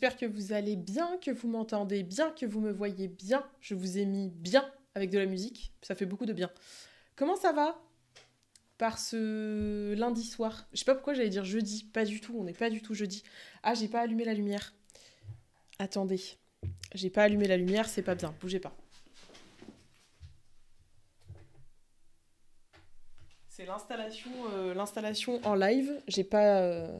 J'espère que vous allez bien, que vous m'entendez bien, que vous me voyez bien. Je vous ai mis bien avec de la musique. Ça fait beaucoup de bien. Comment ça va par ce lundi soir Je sais pas pourquoi j'allais dire jeudi. Pas du tout, on n'est pas du tout jeudi. Ah, j'ai pas allumé la lumière. Attendez. J'ai pas allumé la lumière, c'est pas bien. Bougez pas. C'est l'installation, euh, en live. J'ai pas, euh,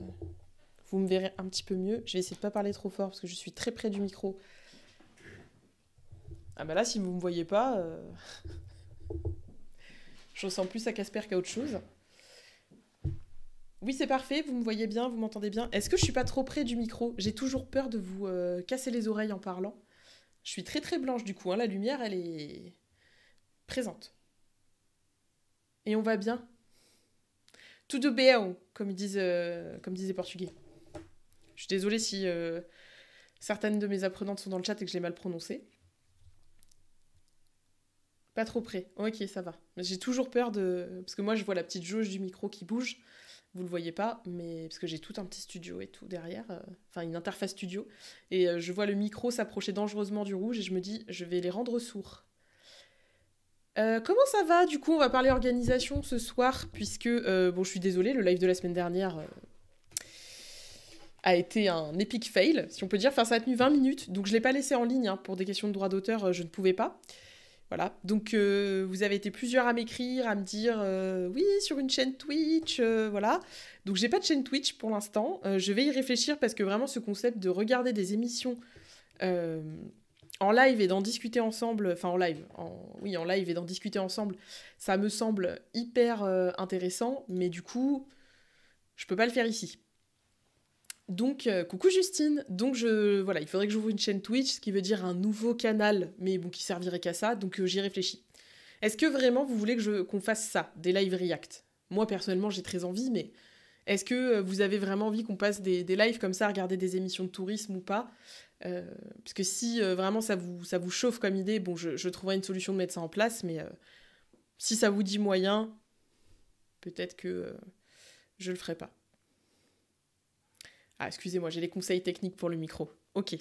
vous me verrez un petit peu mieux. Je vais essayer de pas parler trop fort parce que je suis très près du micro. Ah bah là, si vous me voyez pas, euh, je ressens plus à Casper qu'à autre chose. Oui, c'est parfait, vous me voyez bien, vous m'entendez bien. Est-ce que je suis pas trop près du micro J'ai toujours peur de vous euh, casser les oreilles en parlant. Je suis très très blanche du coup, hein. la lumière elle est présente. Et on va bien. Tout de comme, euh, comme disent les Portugais. Je suis désolée si euh, certaines de mes apprenantes sont dans le chat et que je l'ai mal prononcé. Pas trop près. Ok, ça va. J'ai toujours peur de... Parce que moi, je vois la petite jauge du micro qui bouge. Vous le voyez pas, mais parce que j'ai tout un petit studio et tout derrière, euh, enfin une interface studio, et euh, je vois le micro s'approcher dangereusement du rouge et je me dis, je vais les rendre sourds. comment ça va Du coup, on va parler organisation ce soir, puisque, bon, je suis désolée, le live de la semaine dernière, a été un epic fail, si on peut dire. Enfin, ça a tenu 20 minutes, donc je ne l'ai pas laissé en ligne. Hein, pour des questions de droit d'auteur, euh, je ne pouvais pas. Voilà. Donc, euh, vous avez été plusieurs à m'écrire, à me dire euh, oui, sur une chaîne Twitch, voilà. Donc, j'ai pas de chaîne Twitch pour l'instant. je vais y réfléchir parce que vraiment, ce concept de regarder des émissions en live et d'en discuter ensemble, enfin en live, en, oui, en live et d'en discuter ensemble, ça me semble hyper intéressant, mais du coup, je peux pas le faire ici. Donc, euh, coucou Justine. Donc, je, voilà, il faudrait que j'ouvre une chaîne Twitch, ce qui veut dire un nouveau canal, mais bon, qui servirait qu'à ça. Donc, euh, j'y réfléchis. Est-ce que vraiment vous voulez que je, qu'on fasse ça, des live react Moi, personnellement, j'ai très envie, mais est-ce que euh, vous avez vraiment envie qu'on passe des, des lives comme ça, regarder des émissions de tourisme ou pas Parce que si vraiment ça vous, ça vous chauffe comme idée, bon, je, je trouverai une solution de mettre ça en place, mais si ça vous dit moyen, peut-être que je le ferai pas. Ah, excusez-moi, j'ai les conseils techniques pour le micro. Ok.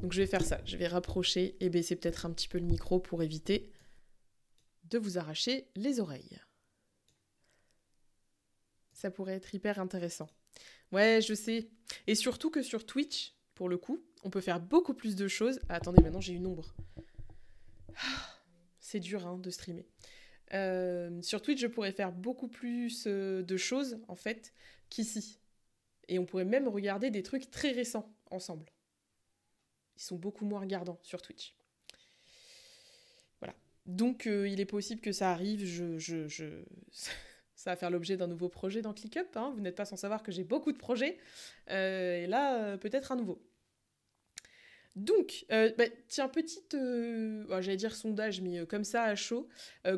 Donc je vais faire ça. Je vais rapprocher et baisser peut-être un petit peu le micro pour éviter de vous arracher les oreilles. Ça pourrait être hyper intéressant. Ouais, je sais. Et surtout que sur Twitch, pour le coup, on peut faire beaucoup plus de choses. Ah, attendez, maintenant j'ai une ombre. Ah, c'est dur hein, de streamer. Euh, sur Twitch, je pourrais faire beaucoup plus euh, de choses, en fait, qu'ici. Et on pourrait même regarder des trucs très récents ensemble. Ils sont beaucoup moins regardants sur Twitch. Voilà. Donc euh, il est possible que ça arrive. Je, je, ça va faire l'objet d'un nouveau projet dans ClickUp. Hein. Vous n'êtes pas sans savoir que j'ai beaucoup de projets. Euh, et là, euh, peut-être un nouveau. Donc, euh, bah, tiens, petit, euh, bah, j'allais dire sondage, mais euh, comme ça à chaud.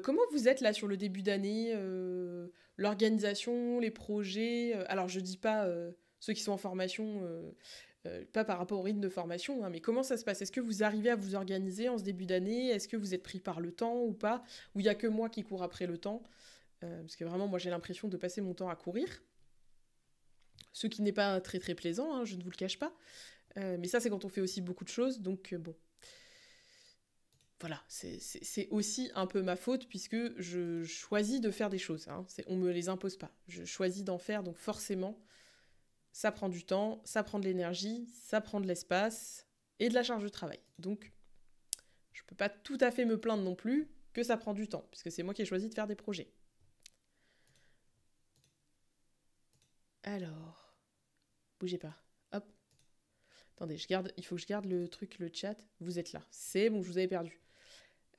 comment vous êtes là sur le début d'année L'organisation, les projets Alors, je dis pas ceux qui sont en formation, pas par rapport au rythme de formation, hein, mais comment ça se passe Est-ce que vous arrivez à vous organiser en ce début d'année Est-ce que vous êtes pris par le temps ou pas Ou il y a que moi qui cours après le temps Parce que vraiment, moi, j'ai l'impression de passer mon temps à courir. Ce qui n'est pas très très plaisant, hein, je ne vous le cache pas. Euh, mais ça, c'est quand on fait aussi beaucoup de choses. Donc, euh, bon. Voilà, c'est aussi un peu ma faute puisque je choisis de faire des choses. On hein. On me les impose pas. Je choisis d'en faire, donc forcément, ça prend du temps, ça prend de l'énergie, ça prend de l'espace et de la charge de travail. Donc, je ne peux pas tout à fait me plaindre non plus que ça prend du temps, puisque c'est moi qui ai choisi de faire des projets. Alors, bougez pas. Attendez, il faut que je garde le truc, le chat. Vous êtes là. C'est bon, je vous avais perdu.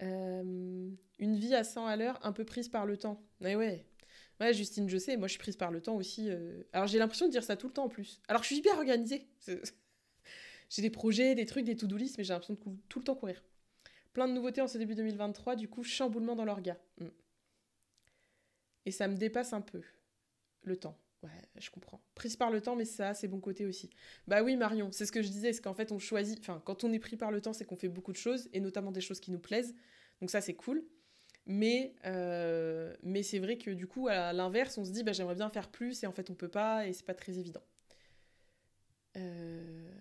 Euh, une vie à 100 à l'heure, un peu prise par le temps. Mais eh ouais. Ouais, Justine, je sais, moi je suis prise par le temps aussi. Euh. Alors j'ai l'impression de dire ça tout le temps en plus. Alors je suis hyper organisée. j'ai des projets, des trucs, des to-do lists, mais j'ai l'impression de tout le temps courir. Plein de nouveautés en ce début 2023, du coup, chamboulement dans l'orga. Hmm. Et ça me dépasse un peu, le temps je comprends. Prise par le temps, mais ça c'est bon côté aussi. Bah oui, Marion, c'est ce que je disais, c'est qu'en fait, on choisit. Enfin, quand on est pris par le temps, c'est qu'on fait beaucoup de choses, et notamment des choses qui nous plaisent. Donc, ça, c'est cool. Mais, euh, mais c'est vrai que du coup, à l'inverse, on se dit, bah, j'aimerais bien faire plus, et en fait, on peut pas, et c'est pas très évident. Euh,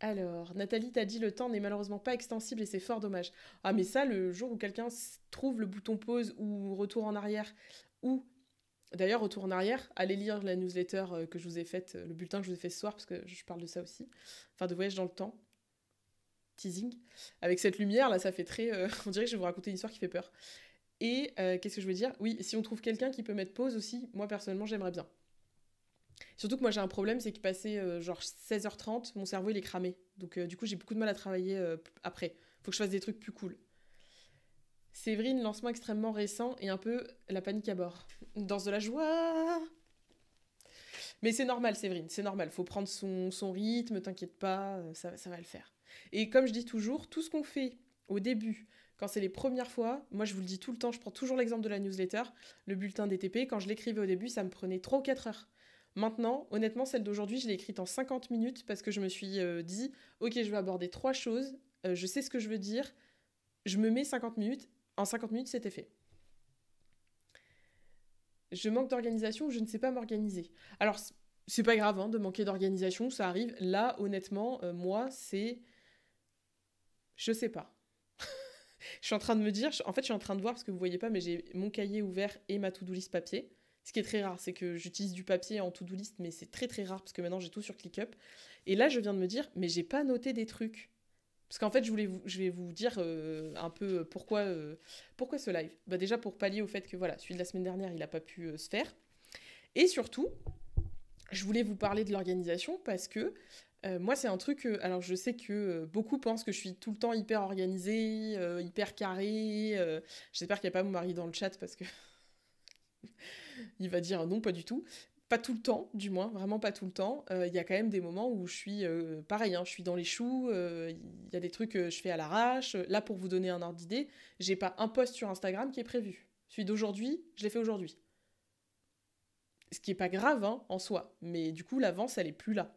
alors, Nathalie t'a dit le temps n'est malheureusement pas extensible et c'est fort dommage. Ah mais ça, le jour où quelqu'un trouve le bouton pause ou retour en arrière ou D'ailleurs, retour en arrière, allez lire la newsletter euh, que je vous ai faite, euh, le bulletin que je vous ai fait ce soir, parce que je parle de ça aussi. Enfin, de voyage dans le temps. Teasing. Avec cette lumière, là, ça fait très. Euh, on dirait que je vais vous raconter une histoire qui fait peur. Et qu'est-ce que je veux dire Oui, si on trouve quelqu'un qui peut mettre pause aussi, moi personnellement, j'aimerais bien. Surtout que moi j'ai un problème, c'est que passé genre 16h30, mon cerveau il est cramé. Donc du coup j'ai beaucoup de mal à travailler après. Faut que je fasse des trucs plus cool. Séverine, lancement extrêmement récent et un peu la panique à bord. Danse de la joie Mais c'est normal, Séverine, c'est normal. Faut prendre son, rythme, t'inquiète pas, ça, va le faire. Et comme je dis toujours, tout ce qu'on fait au début, quand c'est les premières fois, moi je vous le dis tout le temps, je prends toujours l'exemple de la newsletter, le bulletin DTP, quand je l'écrivais au début, ça me prenait 3 ou 4 heures. Maintenant, honnêtement, celle d'aujourd'hui, je l'ai écrite en 50 minutes parce que je me suis euh, dit, ok, je vais aborder trois choses, euh, je sais ce que je veux dire, je me mets 50 minutes en 50 minutes, c'était fait. Je manque d'organisation ou je ne sais pas m'organiser. Alors, c'est pas grave hein, de manquer d'organisation, ça arrive. Là, honnêtement, euh, moi, c'est. Je sais pas. je suis en train de me dire, en fait, je suis en train de voir parce que vous voyez pas, mais j'ai mon cahier ouvert et ma to-do list papier. Ce qui est très rare, c'est que j'utilise du papier en to-do list, mais c'est très très rare parce que maintenant j'ai tout sur ClickUp. Et là, je viens de me dire, mais j'ai pas noté des trucs. Parce qu'en fait, je, voulais je vais vous dire euh, un peu euh, pourquoi, euh, pourquoi ce live. Bah déjà pour pallier au fait que voilà, celui de la semaine dernière, il n'a pas pu se faire. Et surtout, je voulais vous parler de l'organisation parce que moi, c'est un truc. alors, je sais que beaucoup pensent que je suis tout le temps hyper organisée, hyper carrée. J'espère qu'il n'y a pas mon mari dans le chat parce que. il va dire non, pas du tout pas tout le temps, du moins, vraiment pas tout le temps. Euh, il y a quand même des moments où je suis euh, pareil, hein, je suis dans les choux, euh, il y a des trucs que je fais à l'arrache. Là, pour vous donner un ordre d'idée, j'ai pas un post sur Instagram qui est prévu. Celui d'aujourd'hui, je l'ai fait aujourd'hui. Ce qui est pas grave hein, en soi, mais du coup, l'avance, elle est plus là.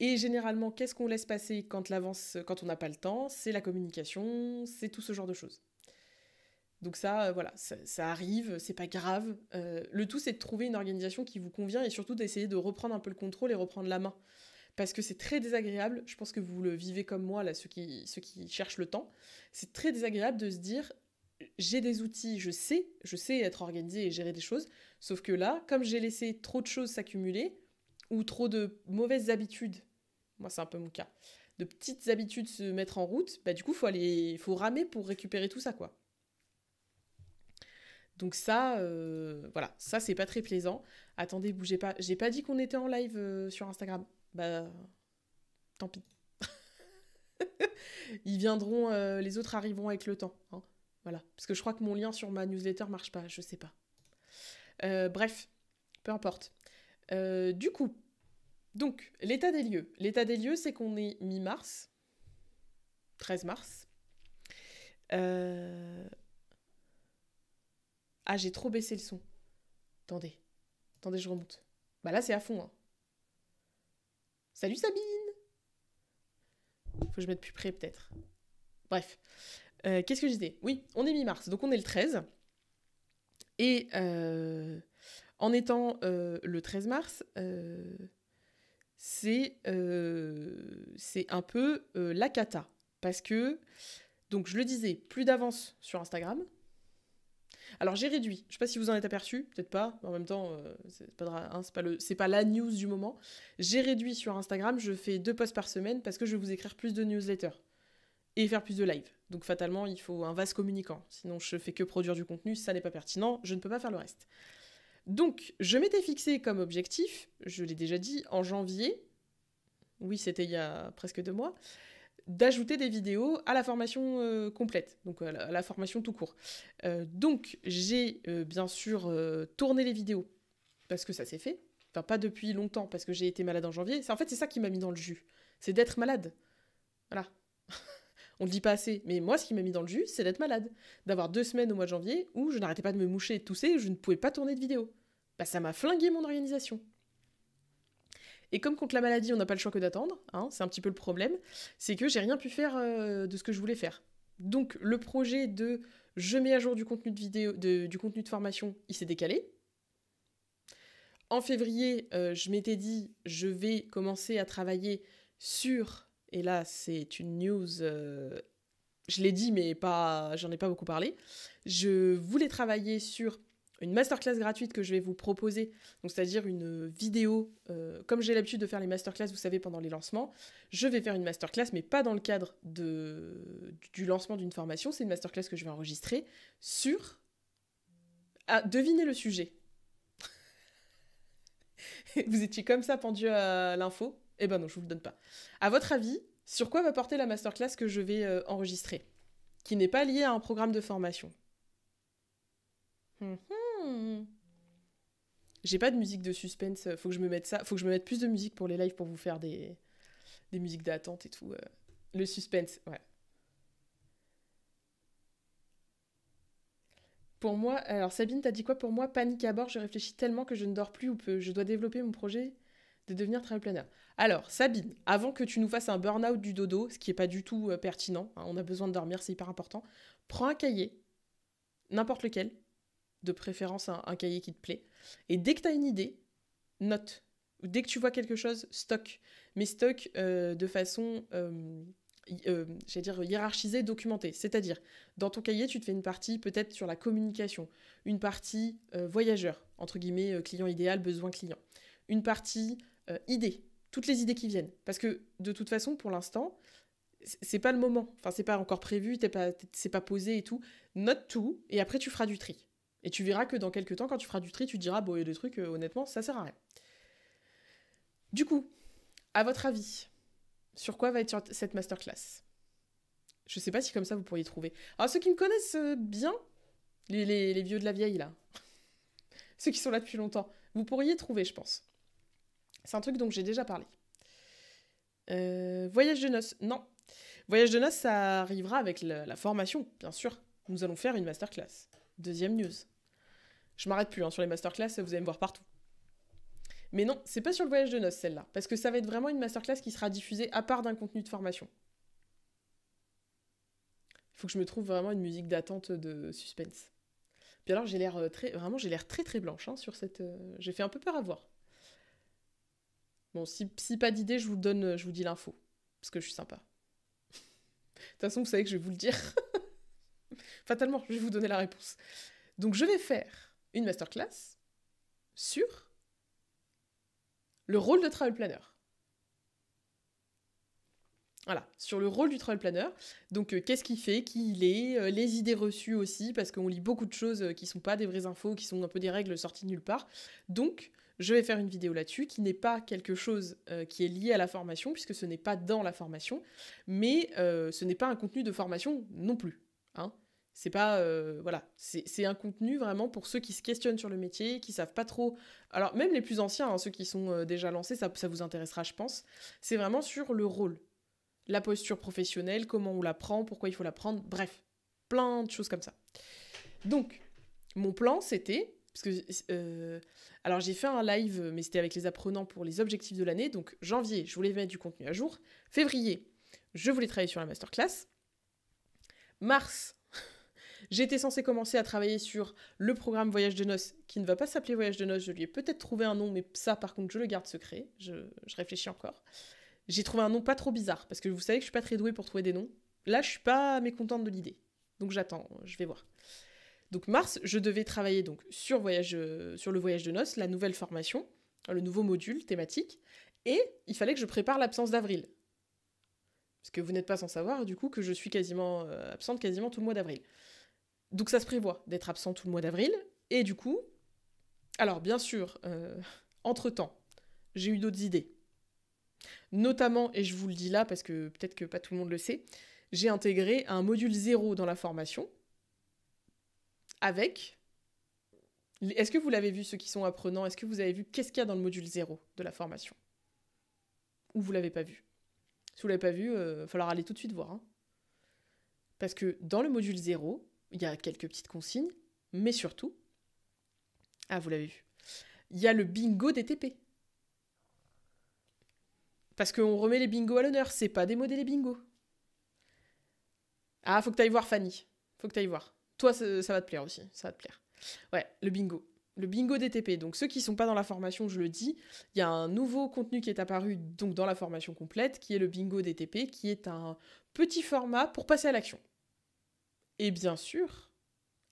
Et généralement, qu'est-ce qu'on laisse passer quand l'avance, quand on n'a pas le temps C'est la communication, c'est tout ce genre de choses. Donc ça, euh, voilà, ça, arrive, c'est pas grave. Euh, le tout, c'est de trouver une organisation qui vous convient et surtout d'essayer de reprendre un peu le contrôle et reprendre la main. Parce que c'est très désagréable, je pense que vous le vivez comme moi, là, ceux qui, ceux qui cherchent le temps, c'est très désagréable de se dire, j'ai des outils, je sais, je sais être organisé et gérer des choses, sauf que là, comme j'ai laissé trop de choses s'accumuler, ou trop de mauvaises habitudes, moi c'est un peu mon cas, de petites habitudes se mettre en route, bah du coup, faut aller, faut ramer pour récupérer tout ça, quoi. Donc ça, euh, voilà, ça c'est pas très plaisant. Attendez, bougez pas. J'ai pas dit qu'on était en live euh, sur Instagram. Bah, tant pis. Ils viendront, euh, les autres arriveront avec le temps. Hein. Voilà, parce que je crois que mon lien sur ma newsletter marche pas, je sais pas. bref, peu importe. du coup, donc l'état des lieux. L'état des lieux, c'est qu'on est, est mi-mars, 13 mars. Euh, ah, j'ai trop baissé le son. Attendez. Attendez, je remonte. Bah là, c'est à fond. Hein. Salut Sabine Faut que je mette plus près, peut-être. Bref. Euh, qu'est-ce que je disais Oui, on est mi-mars, donc on est le 13. Et euh, en étant euh, le 13 mars, c'est un peu la cata. Parce que, donc je le disais, plus d'avance sur Instagram, alors j'ai réduit, je sais pas si vous en êtes aperçu, peut-être pas, en même temps, euh, hein, c'est pas, la news du moment. J'ai réduit sur Instagram, je fais deux posts par semaine parce que je vais vous écrire plus de newsletters et faire plus de lives. Donc fatalement, il faut un vase communicant. Sinon, je fais que produire du contenu, ça n'est pas pertinent, je ne peux pas faire le reste. Donc, je m'étais fixé comme objectif, je l'ai déjà dit, en janvier, oui, c'était il y a presque deux mois, d'ajouter des vidéos à la formation euh, complète, donc à la, formation tout court. Euh, donc j'ai euh, bien sûr tourné les vidéos parce que ça s'est fait. Enfin pas depuis longtemps parce que j'ai été malade en janvier. En fait c'est ça qui m'a mis dans le jus, c'est d'être malade. Voilà. On ne dit pas assez, mais moi ce qui m'a mis dans le jus c'est d'être malade, d'avoir deux semaines au mois de janvier où je n'arrêtais pas de me moucher et de tousser, et je ne pouvais pas tourner de vidéo. Bah, ça m'a flingué mon organisation. Et comme contre la maladie, on n'a pas le choix que d'attendre, hein, c'est un petit peu le problème, c'est que j'ai rien pu faire euh, de ce que je voulais faire. Donc le projet de je mets à jour du contenu de vidéo, du contenu de formation, il s'est décalé. En février, euh, je m'étais dit je vais commencer à travailler sur, et là c'est une news, euh, je l'ai dit mais pas, j'en ai pas beaucoup parlé. Je voulais travailler sur une masterclass gratuite que je vais vous proposer, donc c'est-à-dire une vidéo, euh, comme j'ai l'habitude de faire les masterclass, vous savez, pendant les lancements, je vais faire une masterclass, mais pas dans le cadre de, du lancement d'une formation, c'est une masterclass que je vais enregistrer sur... Ah, devinez le sujet. vous étiez comme ça pendu à l'info Eh ben non, je vous le donne pas. À votre avis, sur quoi va porter la masterclass que je vais euh, enregistrer Qui n'est pas liée à un programme de formation. Hmm, hmm. J'ai pas de musique de suspense, euh, faut que je me mette ça, faut que je me mette plus de musique pour les lives pour vous faire des, des musiques d'attente et tout. Euh. Le suspense, ouais. Pour moi, alors Sabine, t'as dit quoi pour moi Panique à bord, je réfléchis tellement que je ne dors plus ou peu. Je dois développer mon projet de devenir travel planner. Alors, Sabine, avant que tu nous fasses un burn-out du dodo, ce qui n'est pas du tout euh, pertinent, hein, on a besoin de dormir, c'est hyper important, prends un cahier, n'importe lequel, de préférence un, cahier qui te plaît. Et dès que tu as une idée, note. Dès que tu vois quelque chose, stock. Mais stock euh, de façon, euh, euh, dire, hiérarchisée, documentée. C'est-à-dire, dans ton cahier, tu te fais une partie peut-être sur la communication, une partie voyageur, entre guillemets, client idéal, besoin client, une partie idée, toutes les idées qui viennent. Parce que de toute façon, pour l'instant, c'est pas le moment. Enfin, c'est pas encore prévu, c'est pas posé et tout. Note tout et après tu feras du tri. Et tu verras que dans quelques temps, quand tu feras du tri, tu diras, bon, et le truc, honnêtement, ça sert à rien. Du coup, à votre avis, sur quoi va être cette masterclass Je ne sais pas si comme ça vous pourriez trouver. Alors, ceux qui me connaissent euh, bien, les, vieux de la vieille, là, ceux qui sont là depuis longtemps, vous pourriez trouver, je pense. C'est un truc dont j'ai déjà parlé. Euh, voyage de noces, non. Voyage de noces, ça arrivera avec la, la formation, bien sûr. Nous allons faire une masterclass. Deuxième news. Je m'arrête plus, hein, sur les masterclass, vous allez me voir partout. Mais non, c'est pas sur le voyage de noces celle-là, parce que ça va être vraiment une masterclass qui sera diffusée à part d'un contenu de formation. Il faut que je me trouve vraiment une musique d'attente de suspense. Puis alors j'ai l'air euh, très, vraiment j'ai l'air très très blanche hein, sur cette. Euh, j'ai fait un peu peur à voir. Bon, si, si pas d'idée, je vous donne, je vous dis l'info, parce que je suis sympa. de toute façon, vous savez que je vais vous le dire. Fatalement, je vais vous donner la réponse. Donc je vais faire une masterclass sur le rôle de travel planner. Voilà, sur le rôle du travel planner. Donc, euh, qu'est-ce qu'il fait, qui il est, euh, les idées reçues aussi, parce qu'on lit beaucoup de choses euh, qui sont pas des vraies infos, qui sont un peu des règles sorties de nulle part. Donc, je vais faire une vidéo là-dessus, qui n'est pas quelque chose qui est lié à la formation, puisque ce n'est pas dans la formation, mais ce n'est pas un contenu de formation non plus. Hein. C'est pas euh, voilà, c'est un contenu vraiment pour ceux qui se questionnent sur le métier, qui savent pas trop. Alors même les plus anciens, hein, ceux qui sont euh, déjà lancés, ça, ça vous intéressera, je pense. C'est vraiment sur le rôle, la posture professionnelle, comment on la prend, pourquoi il faut la prendre, bref, plein de choses comme ça. Donc mon plan c'était parce que euh, alors j'ai fait un live, mais c'était avec les apprenants pour les objectifs de l'année. Donc janvier, je voulais mettre du contenu à jour. Février, je voulais travailler sur la masterclass. Mars, J'étais censée commencer à travailler sur le programme Voyage de noces, qui ne va pas s'appeler Voyage de noces. Je lui ai peut-être trouvé un nom, mais ça, par contre, je le garde secret. Je, réfléchis encore. J'ai trouvé un nom pas trop bizarre, parce que vous savez que je suis pas très douée pour trouver des noms. Là, je suis pas mécontente de l'idée. Donc j'attends, je vais voir. Donc mars, je devais travailler donc sur, voyage, euh, sur le voyage de noces, la nouvelle formation, le nouveau module thématique, et il fallait que je prépare l'absence d'avril. Parce que vous n'êtes pas sans savoir, du coup, que je suis quasiment euh, absente quasiment tout le mois d'avril. Donc ça se prévoit d'être absent tout le mois d'avril. Et du coup, alors bien sûr, euh, entre-temps, j'ai eu d'autres idées. Notamment, et je vous le dis là parce que peut-être que pas tout le monde le sait, j'ai intégré un module zéro dans la formation avec... Est-ce que vous l'avez vu, ceux qui sont apprenants Est-ce que vous avez vu qu'est-ce qu'il y a dans le module zéro de la formation Ou vous l'avez pas vu Si vous l'avez pas vu, il euh, va falloir aller tout de suite voir. Hein. Parce que dans le module zéro, il y a quelques petites consignes, mais surtout, ah, vous l'avez vu, il y a le bingo DTP. Parce qu'on remet les bingos à l'honneur, c'est pas démoder les bingos. Ah, faut que t'ailles voir Fanny. Faut que t'ailles voir. Toi, ça, ça, va te plaire aussi. Ça va te plaire. Ouais, le bingo. Le bingo DTP. Donc, ceux qui sont pas dans la formation, je le dis, il y a un nouveau contenu qui est apparu donc dans la formation complète, qui est le bingo DTP, qui est un petit format pour passer à l'action. Et bien sûr,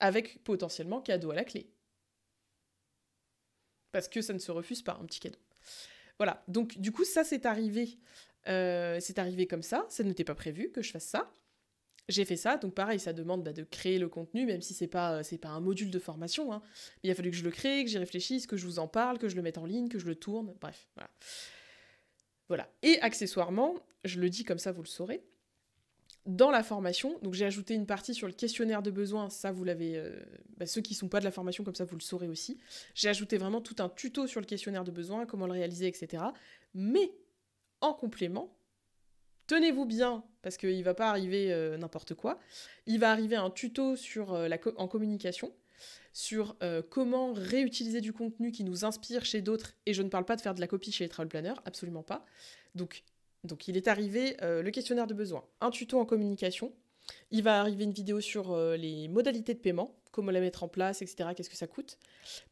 avec potentiellement cadeau à la clé. Parce que ça ne se refuse pas, un petit cadeau. Voilà, donc du coup, ça c'est arrivé. Euh, c'est arrivé comme ça, ça n'était pas prévu que je fasse ça. J'ai fait ça, donc pareil, ça demande bah, de créer le contenu, même si c'est pas c'est pas un module de formation. Hein. il a fallu que je le crée, que j'y réfléchisse, que je vous en parle, que je le mette en ligne, que je le tourne, bref, Voilà. Et accessoirement, je le dis comme ça, vous le saurez, dans la formation, donc j'ai ajouté une partie sur le questionnaire de besoins, ça vous l'avez, euh, bah, ceux qui ne sont pas de la formation comme ça vous le saurez aussi. J'ai ajouté vraiment tout un tuto sur le questionnaire de besoins, comment le réaliser, etc. Mais en complément, tenez-vous bien parce qu'il ne va pas arriver euh, n'importe quoi. Il va arriver un tuto sur euh, la en communication, sur comment réutiliser du contenu qui nous inspire chez d'autres. Et je ne parle pas de faire de la copie chez les travel planners, absolument pas. Donc donc il est arrivé euh, le questionnaire de besoin, un tuto en communication, il va arriver une vidéo sur euh, les modalités de paiement, comment la mettre en place, etc., qu'est-ce que ça coûte,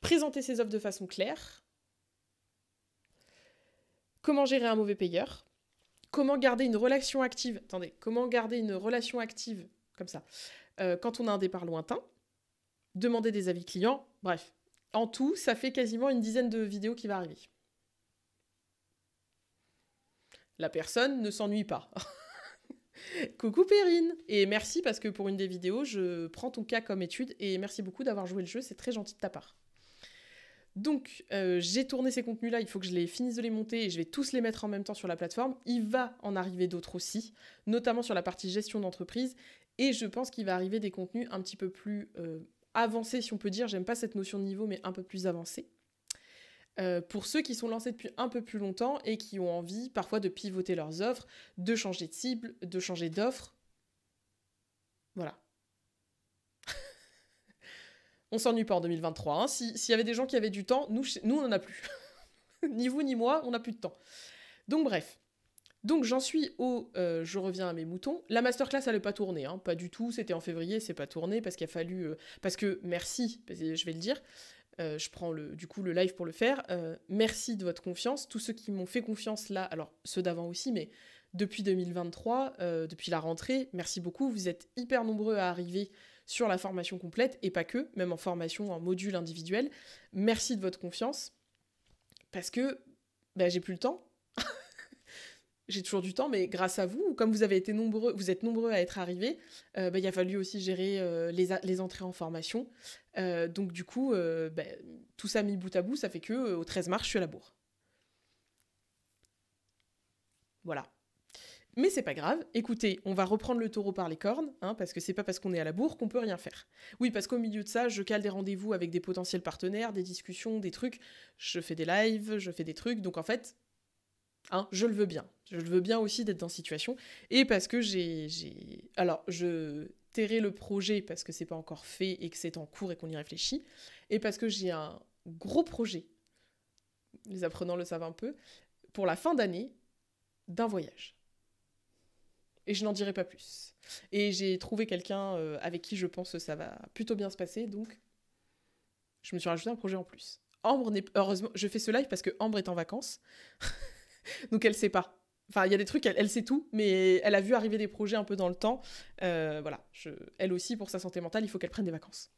présenter ses offres de façon claire, comment gérer un mauvais payeur, comment garder une relation active, attendez, comment garder une relation active comme ça, euh, quand on a un départ lointain, demander des avis clients, bref. En tout, ça fait quasiment une dizaine de vidéos qui va arriver la personne ne s'ennuie pas. Coucou Perrine Et merci parce que pour une des vidéos, je prends ton cas comme étude et merci beaucoup d'avoir joué le jeu, c'est très gentil de ta part. Donc, euh, j'ai tourné ces contenus-là, il faut que je les finisse de les monter et je vais tous les mettre en même temps sur la plateforme. Il va en arriver d'autres aussi, notamment sur la partie gestion d'entreprise. Et je pense qu'il va arriver des contenus un petit peu plus euh, avancés, si on peut dire. J'aime pas cette notion de niveau, mais un peu plus avancés. Euh, pour ceux qui sont lancés depuis un peu plus longtemps et qui ont envie parfois de pivoter leurs offres, de changer de cible, de changer d'offre. Voilà. on s'ennuie pas en 2023. Hein. S'il y avait des gens qui avaient du temps, nous, nous on n'en a plus. ni vous ni moi, on n'a plus de temps. Donc bref. Donc j'en suis au euh, je reviens à mes moutons. La masterclass elle n'allait pas tournée, hein. pas du tout. C'était en février, c'est pas tourné parce qu'il a fallu euh, parce que merci, je vais le dire. Euh, je prends le, du coup le live pour le faire. Euh, merci de votre confiance. Tous ceux qui m'ont fait confiance là, alors ceux d'avant aussi, mais depuis 2023, euh, depuis la rentrée, merci beaucoup. Vous êtes hyper nombreux à arriver sur la formation complète et pas que, même en formation en module individuel. Merci de votre confiance parce que bah, j'ai plus le temps, j'ai toujours du temps, mais grâce à vous, comme vous avez été nombreux, vous êtes nombreux à être arrivés, euh, bah, il a fallu aussi gérer euh, les, entrées en formation. Euh, donc du coup, bah, tout ça mis bout à bout, ça fait que au 13 mars, je suis à la bourre. Voilà. Mais c'est pas grave. Écoutez, on va reprendre le taureau par les cornes, hein, parce que c'est pas parce qu'on est à la bourre qu'on peut rien faire. Oui, parce qu'au milieu de ça, je cale des rendez-vous avec des potentiels partenaires, des discussions, des trucs. Je fais des lives, je fais des trucs. Donc en fait, Hein, je le veux bien. Je le veux bien aussi d'être dans cette situation. Et parce que j'ai. Alors, je tairai le projet parce que c'est pas encore fait et que c'est en cours et qu'on y réfléchit. Et parce que j'ai un gros projet, les apprenants le savent un peu, pour la fin d'année d'un voyage. Et je n'en dirai pas plus. Et j'ai trouvé quelqu'un euh, avec qui je pense que ça va plutôt bien se passer, donc je me suis rajouté un projet en plus. Ambre n'est... Heureusement, je fais ce live parce que Ambre est en vacances. Donc elle sait pas. Enfin, il y a des trucs, elle, sait tout, mais elle a vu arriver des projets un peu dans le temps. Euh, voilà, elle aussi, pour sa santé mentale, il faut qu'elle prenne des vacances.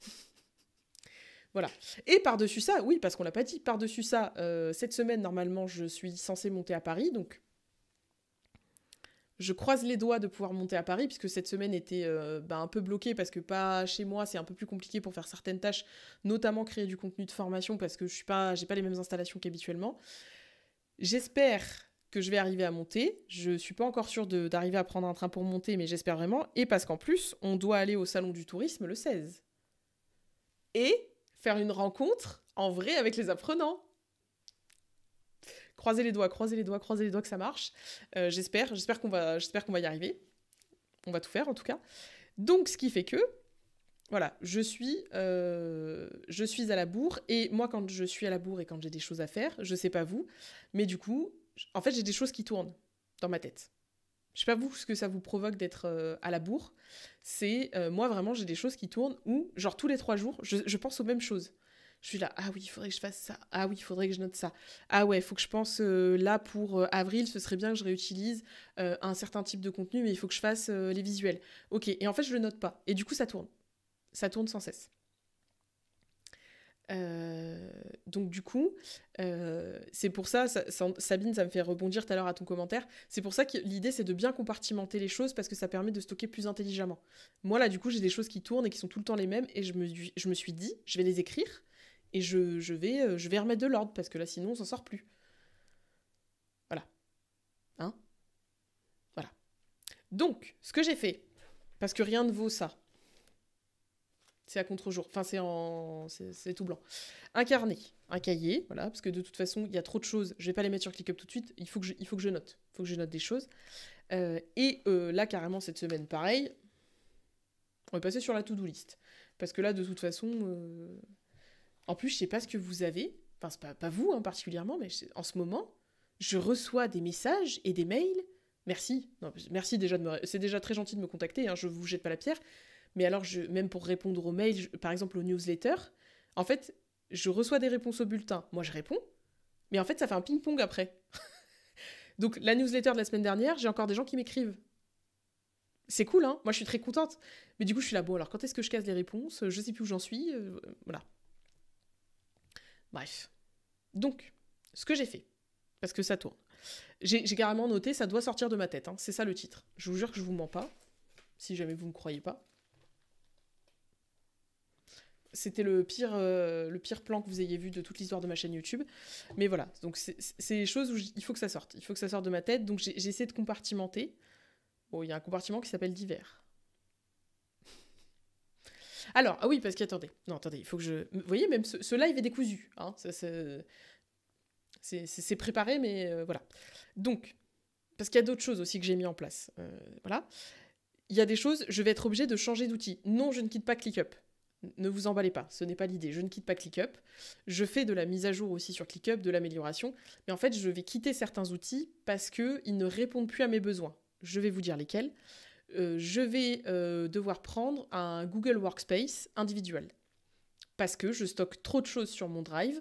voilà. Et par-dessus ça, oui, parce qu'on l'a pas dit, par-dessus ça, euh, cette semaine, normalement, je suis censée monter à Paris, donc je croise les doigts de pouvoir monter à Paris, puisque cette semaine était euh, bah, un peu bloquée, parce que pas chez moi, c'est un peu plus compliqué pour faire certaines tâches, notamment créer du contenu de formation, parce que je n'ai pas, pas les mêmes installations qu'habituellement. J'espère que je vais arriver à monter. Je suis pas encore sûre d'arriver à prendre un train pour monter, mais j'espère vraiment. Et parce qu'en plus, on doit aller au Salon du Tourisme le 16. Et faire une rencontre en vrai avec les apprenants. Croisez les doigts, croisez les doigts, croisez les doigts que ça marche. Euh, j'espère, j'espère qu'on va, qu'on va y arriver. On va tout faire en tout cas. Donc, ce qui fait que voilà, je suis, euh, je suis à la bourre. Et moi, quand je suis à la bourre et quand j'ai des choses à faire, je sais pas vous, mais du coup, en fait, j'ai des choses qui tournent dans ma tête. Je sais pas vous ce que ça vous provoque d'être euh, à la bourre. C'est euh, moi vraiment, j'ai des choses qui tournent où, genre tous les trois jours, je, pense aux mêmes choses. Je suis là, ah oui, il faudrait que je fasse ça. Ah oui, il faudrait que je note ça. Ah ouais, il faut que je pense là pour avril, ce serait bien que je réutilise un certain type de contenu, mais il faut que je fasse les visuels. Ok, et en fait, je le note pas. Et du coup, ça tourne ça tourne sans cesse. Euh, donc du coup, euh, c'est pour ça, Sabine, ça me fait rebondir tout à l'heure à ton commentaire, c'est pour ça que l'idée c'est de bien compartimenter les choses parce que ça permet de stocker plus intelligemment. Moi là du coup j'ai des choses qui tournent et qui sont tout le temps les mêmes et je me, suis dit, je vais les écrire et je, vais, euh, je vais remettre de l'ordre parce que là sinon on s'en sort plus. Voilà. Hein Voilà. Donc, ce que j'ai fait, parce que rien ne vaut ça, c'est à contre-jour. Enfin, c'est C'est tout blanc. Un carnet, un cahier, voilà, parce que de toute façon, il y a trop de choses. Je vais pas les mettre sur ClickUp tout de suite. Il faut que je, note. Il faut que je note des choses. Euh, et euh, là, carrément, cette semaine, pareil. On va passer sur la to-do list. Parce que là, de toute façon. Euh, en plus, je sais pas ce que vous avez. Enfin, pas, pas vous en hein, particulièrement, mais en ce moment, je reçois des messages et des mails. Merci. Non, merci déjà de me. C'est déjà très gentil de me contacter. Hein, je vous jette pas la pierre. Mais alors, même pour répondre aux mails, par exemple aux newsletters, en fait, je reçois des réponses au bulletin. Moi, je réponds. Mais en fait, ça fait un ping-pong après. Donc, la newsletter de la semaine dernière, j'ai encore des gens qui m'écrivent. C'est cool, hein Moi, je suis très contente. Mais du coup, je suis là, bon, alors quand est-ce que je casse les réponses Je sais plus où j'en suis. Euh, voilà. Bref. Donc, ce que j'ai fait, parce que ça tourne. J'ai carrément noté, ça doit sortir de ma tête. Hein. C'est ça le titre. Je vous jure que je vous mens pas, si jamais vous ne me croyez pas c'était le pire, euh, le pire plan que vous ayez vu de toute l'histoire de ma chaîne YouTube. Mais voilà, donc c'est des choses où il faut que ça sorte. Il faut que ça sorte de ma tête. Donc j'ai essayé de compartimenter. Bon, il y a un compartiment qui s'appelle divers. Alors, ah oui, parce qu'attendez, non, attendez, il faut que je. Vous voyez, même ce, live est décousu. Hein, c'est préparé, mais euh, voilà. Donc, parce qu'il y a d'autres choses aussi que j'ai mis en place. Euh, voilà. Il y a des choses, je vais être obligé de changer d'outil. Non, je ne quitte pas ClickUp. Ne vous emballez pas, ce n'est pas l'idée. Je ne quitte pas ClickUp. Je fais de la mise à jour aussi sur ClickUp, de l'amélioration. Mais en fait, je vais quitter certains outils parce qu'ils ne répondent plus à mes besoins. Je vais vous dire lesquels. Euh, je vais euh, devoir prendre un Google Workspace individuel. Parce que je stocke trop de choses sur mon drive,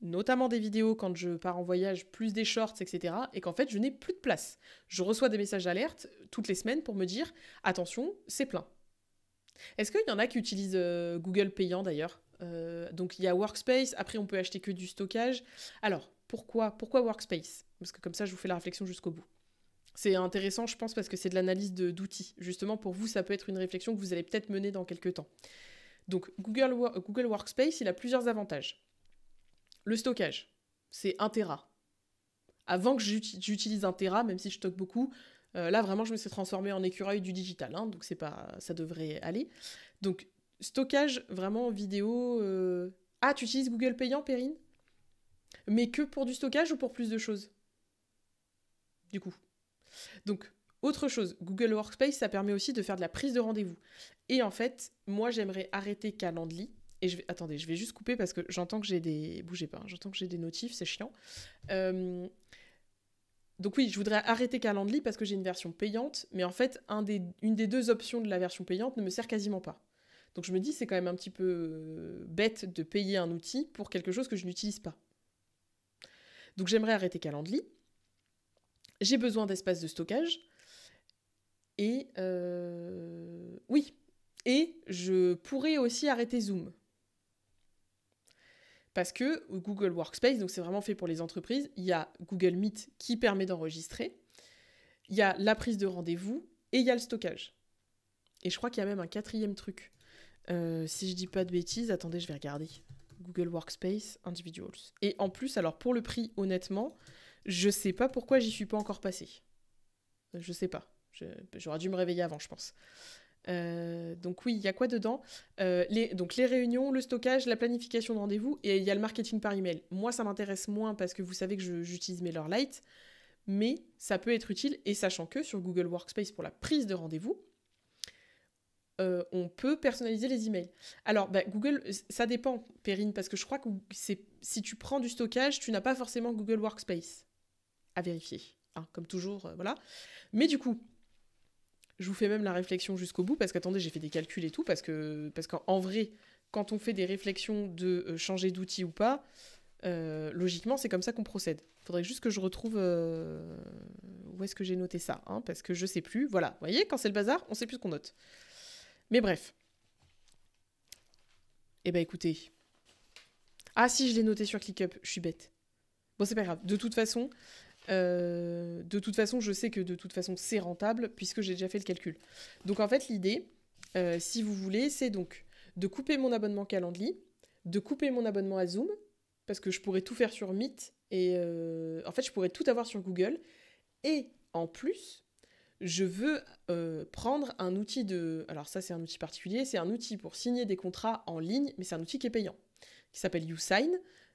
notamment des vidéos quand je pars en voyage, plus des shorts, etc. Et qu'en fait, je n'ai plus de place. Je reçois des messages d'alerte toutes les semaines pour me dire attention, c'est plein. Est-ce qu'il y en a qui utilisent euh, Google payant d'ailleurs euh, Donc il y a Workspace, après on peut acheter que du stockage. Alors pourquoi Pourquoi Workspace Parce que comme ça je vous fais la réflexion jusqu'au bout. C'est intéressant je pense parce que c'est de l'analyse d'outils. Justement pour vous ça peut être une réflexion que vous allez peut-être mener dans quelques temps. Donc Google, Google Workspace il a plusieurs avantages. Le stockage, c'est 1 Tera. Avant que j'utilise 1 Tera, même si je stocke beaucoup, euh, là, vraiment, je me suis transformée en écureuil du digital, hein, donc c'est pas, ça devrait aller. Donc, stockage vraiment vidéo. Euh, ah, tu utilises Google Payant, Perrine Mais que pour du stockage ou pour plus de choses Du coup. Donc, autre chose, Google Workspace, ça permet aussi de faire de la prise de rendez-vous. Et en fait, moi, j'aimerais arrêter Calendly. Et je vais, attendez, je vais juste couper parce que j'entends que j'ai des. Bougez pas, hein, j'entends que j'ai des notifs, c'est chiant. Euh, donc oui, je voudrais arrêter Calendly parce que j'ai une version payante, mais en fait, une des deux options de la version payante ne me sert quasiment pas. Donc je me dis, c'est quand même un petit peu euh, bête de payer un outil pour quelque chose que je n'utilise pas. Donc j'aimerais arrêter Calendly. J'ai besoin d'espace de stockage. Et euh, oui, et je pourrais aussi arrêter Zoom. Parce que Google Workspace, donc c'est vraiment fait pour les entreprises, il y a Google Meet qui permet d'enregistrer, il y a la prise de rendez-vous et il y a le stockage. Et je crois qu'il y a même un quatrième truc. Euh, si je dis pas de bêtises, attendez, je vais regarder. Google Workspace Individuals. Et en plus, alors pour le prix, honnêtement, je sais pas pourquoi j'y suis pas encore passée. Je sais pas. J'aurais dû me réveiller avant, je pense. Euh, donc oui, il y a quoi dedans euh, les, Donc les réunions, le stockage, la planification de rendez-vous et il y a le marketing par email. Moi, ça m'intéresse moins parce que vous savez que j'utilise MailerLite, mais ça peut être utile et sachant que sur Google Workspace pour la prise de rendez-vous, euh, on peut personnaliser les emails. Alors bah, Google, ça dépend, Perrine, parce que je crois que si tu prends du stockage, tu n'as pas forcément Google Workspace. À vérifier, hein, comme toujours, voilà. Mais du coup, je vous fais même la réflexion jusqu'au bout, parce qu'attendez, j'ai fait des calculs et tout, parce que parce qu'en vrai, quand on fait des réflexions de euh, changer d'outil ou pas, euh, logiquement, c'est comme ça qu'on procède. Il Faudrait juste que je retrouve euh, où est-ce que j'ai noté ça, hein, parce que je sais plus. Voilà, vous voyez, quand c'est le bazar, on sait plus ce qu'on note. Mais bref. Eh ben écoutez. Ah si, je l'ai noté sur ClickUp, je suis bête. Bon, c'est pas grave. De toute façon, euh, de toute façon, je sais que de toute façon, c'est rentable puisque j'ai déjà fait le calcul. Donc en fait, l'idée, euh, si vous voulez, c'est donc de couper mon abonnement Calendly, de couper mon abonnement à Zoom, parce que je pourrais tout faire sur Meet et euh, en fait, je pourrais tout avoir sur Google. Et en plus, je veux prendre un outil de. Alors, ça, c'est un outil particulier, c'est un outil pour signer des contrats en ligne, mais c'est un outil qui est payant, qui s'appelle YouSign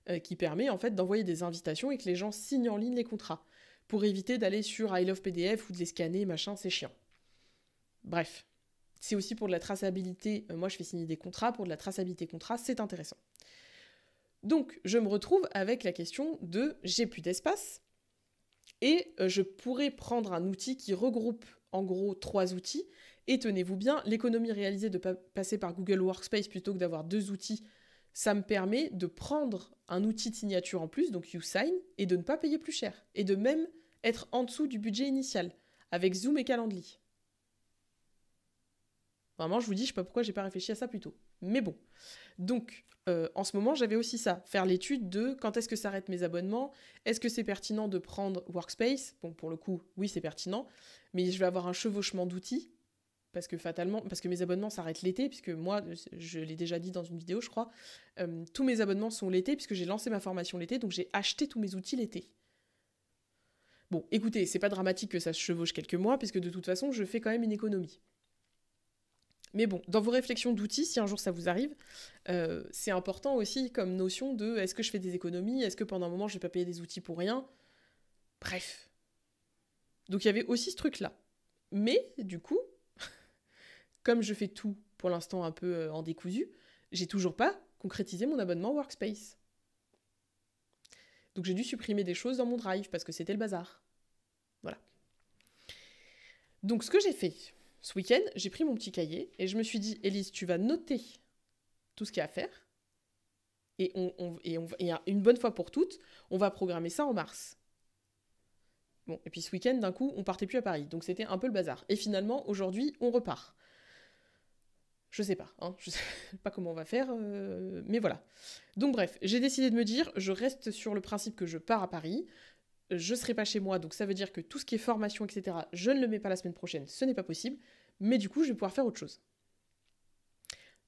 euh, qui permet en fait d'envoyer des invitations et que les gens signent en ligne les contrats, pour éviter d'aller sur I Love PDF ou de les scanner, machin, c'est chiant. Bref, c'est aussi pour de la traçabilité, euh, moi je fais signer des contrats, pour de la traçabilité contrat, c'est intéressant. Donc je me retrouve avec la question de j'ai plus d'espace et euh, je pourrais prendre un outil qui regroupe en gros trois outils et tenez-vous bien, l'économie réalisée de passer par Google Workspace plutôt que d'avoir deux outils ça me permet de prendre un outil de signature en plus, donc YouSign, et de ne pas payer plus cher, et de même être en dessous du budget initial, avec Zoom et Calendly. Vraiment, je vous dis, je sais pas pourquoi j'ai pas réfléchi à ça plus tôt. Mais bon. Donc, euh, en ce moment, j'avais aussi ça, faire l'étude de quand est-ce que s'arrêtent mes abonnements, est-ce que c'est pertinent de prendre Workspace Bon, pour le coup, oui, c'est pertinent, mais je vais avoir un chevauchement d'outils parce que fatalement, parce que mes abonnements s'arrêtent l'été, puisque moi, je l'ai déjà dit dans une vidéo, je crois, euh, tous mes abonnements sont l'été, puisque j'ai lancé ma formation l'été, donc j'ai acheté tous mes outils l'été. Bon, écoutez, c'est pas dramatique que ça se chevauche quelques mois, puisque de toute façon, je fais quand même une économie. Mais bon, dans vos réflexions d'outils, si un jour ça vous arrive, euh, c'est important aussi comme notion de est-ce que je fais des économies, est-ce que pendant un moment je vais pas payer des outils pour rien Bref. Donc il y avait aussi ce truc-là. Mais du coup, comme je fais tout pour l'instant un peu euh, en décousu, j'ai toujours pas concrétisé mon abonnement Workspace. Donc j'ai dû supprimer des choses dans mon drive parce que c'était le bazar. Voilà. Donc ce que j'ai fait ce week-end, j'ai pris mon petit cahier et je me suis dit, Elise, tu vas noter tout ce qu'il y a à faire. Et, une bonne fois pour toutes, on va programmer ça en mars. Bon, et puis ce week-end, d'un coup, on partait plus à Paris. Donc c'était un peu le bazar. Et finalement, aujourd'hui, on repart. Je sais pas, hein, je sais pas comment on va faire, euh, mais voilà. Donc bref, j'ai décidé de me dire, je reste sur le principe que je pars à Paris, je serai pas chez moi, donc ça veut dire que tout ce qui est formation, etc., je ne le mets pas la semaine prochaine, ce n'est pas possible, mais du coup, je vais pouvoir faire autre chose.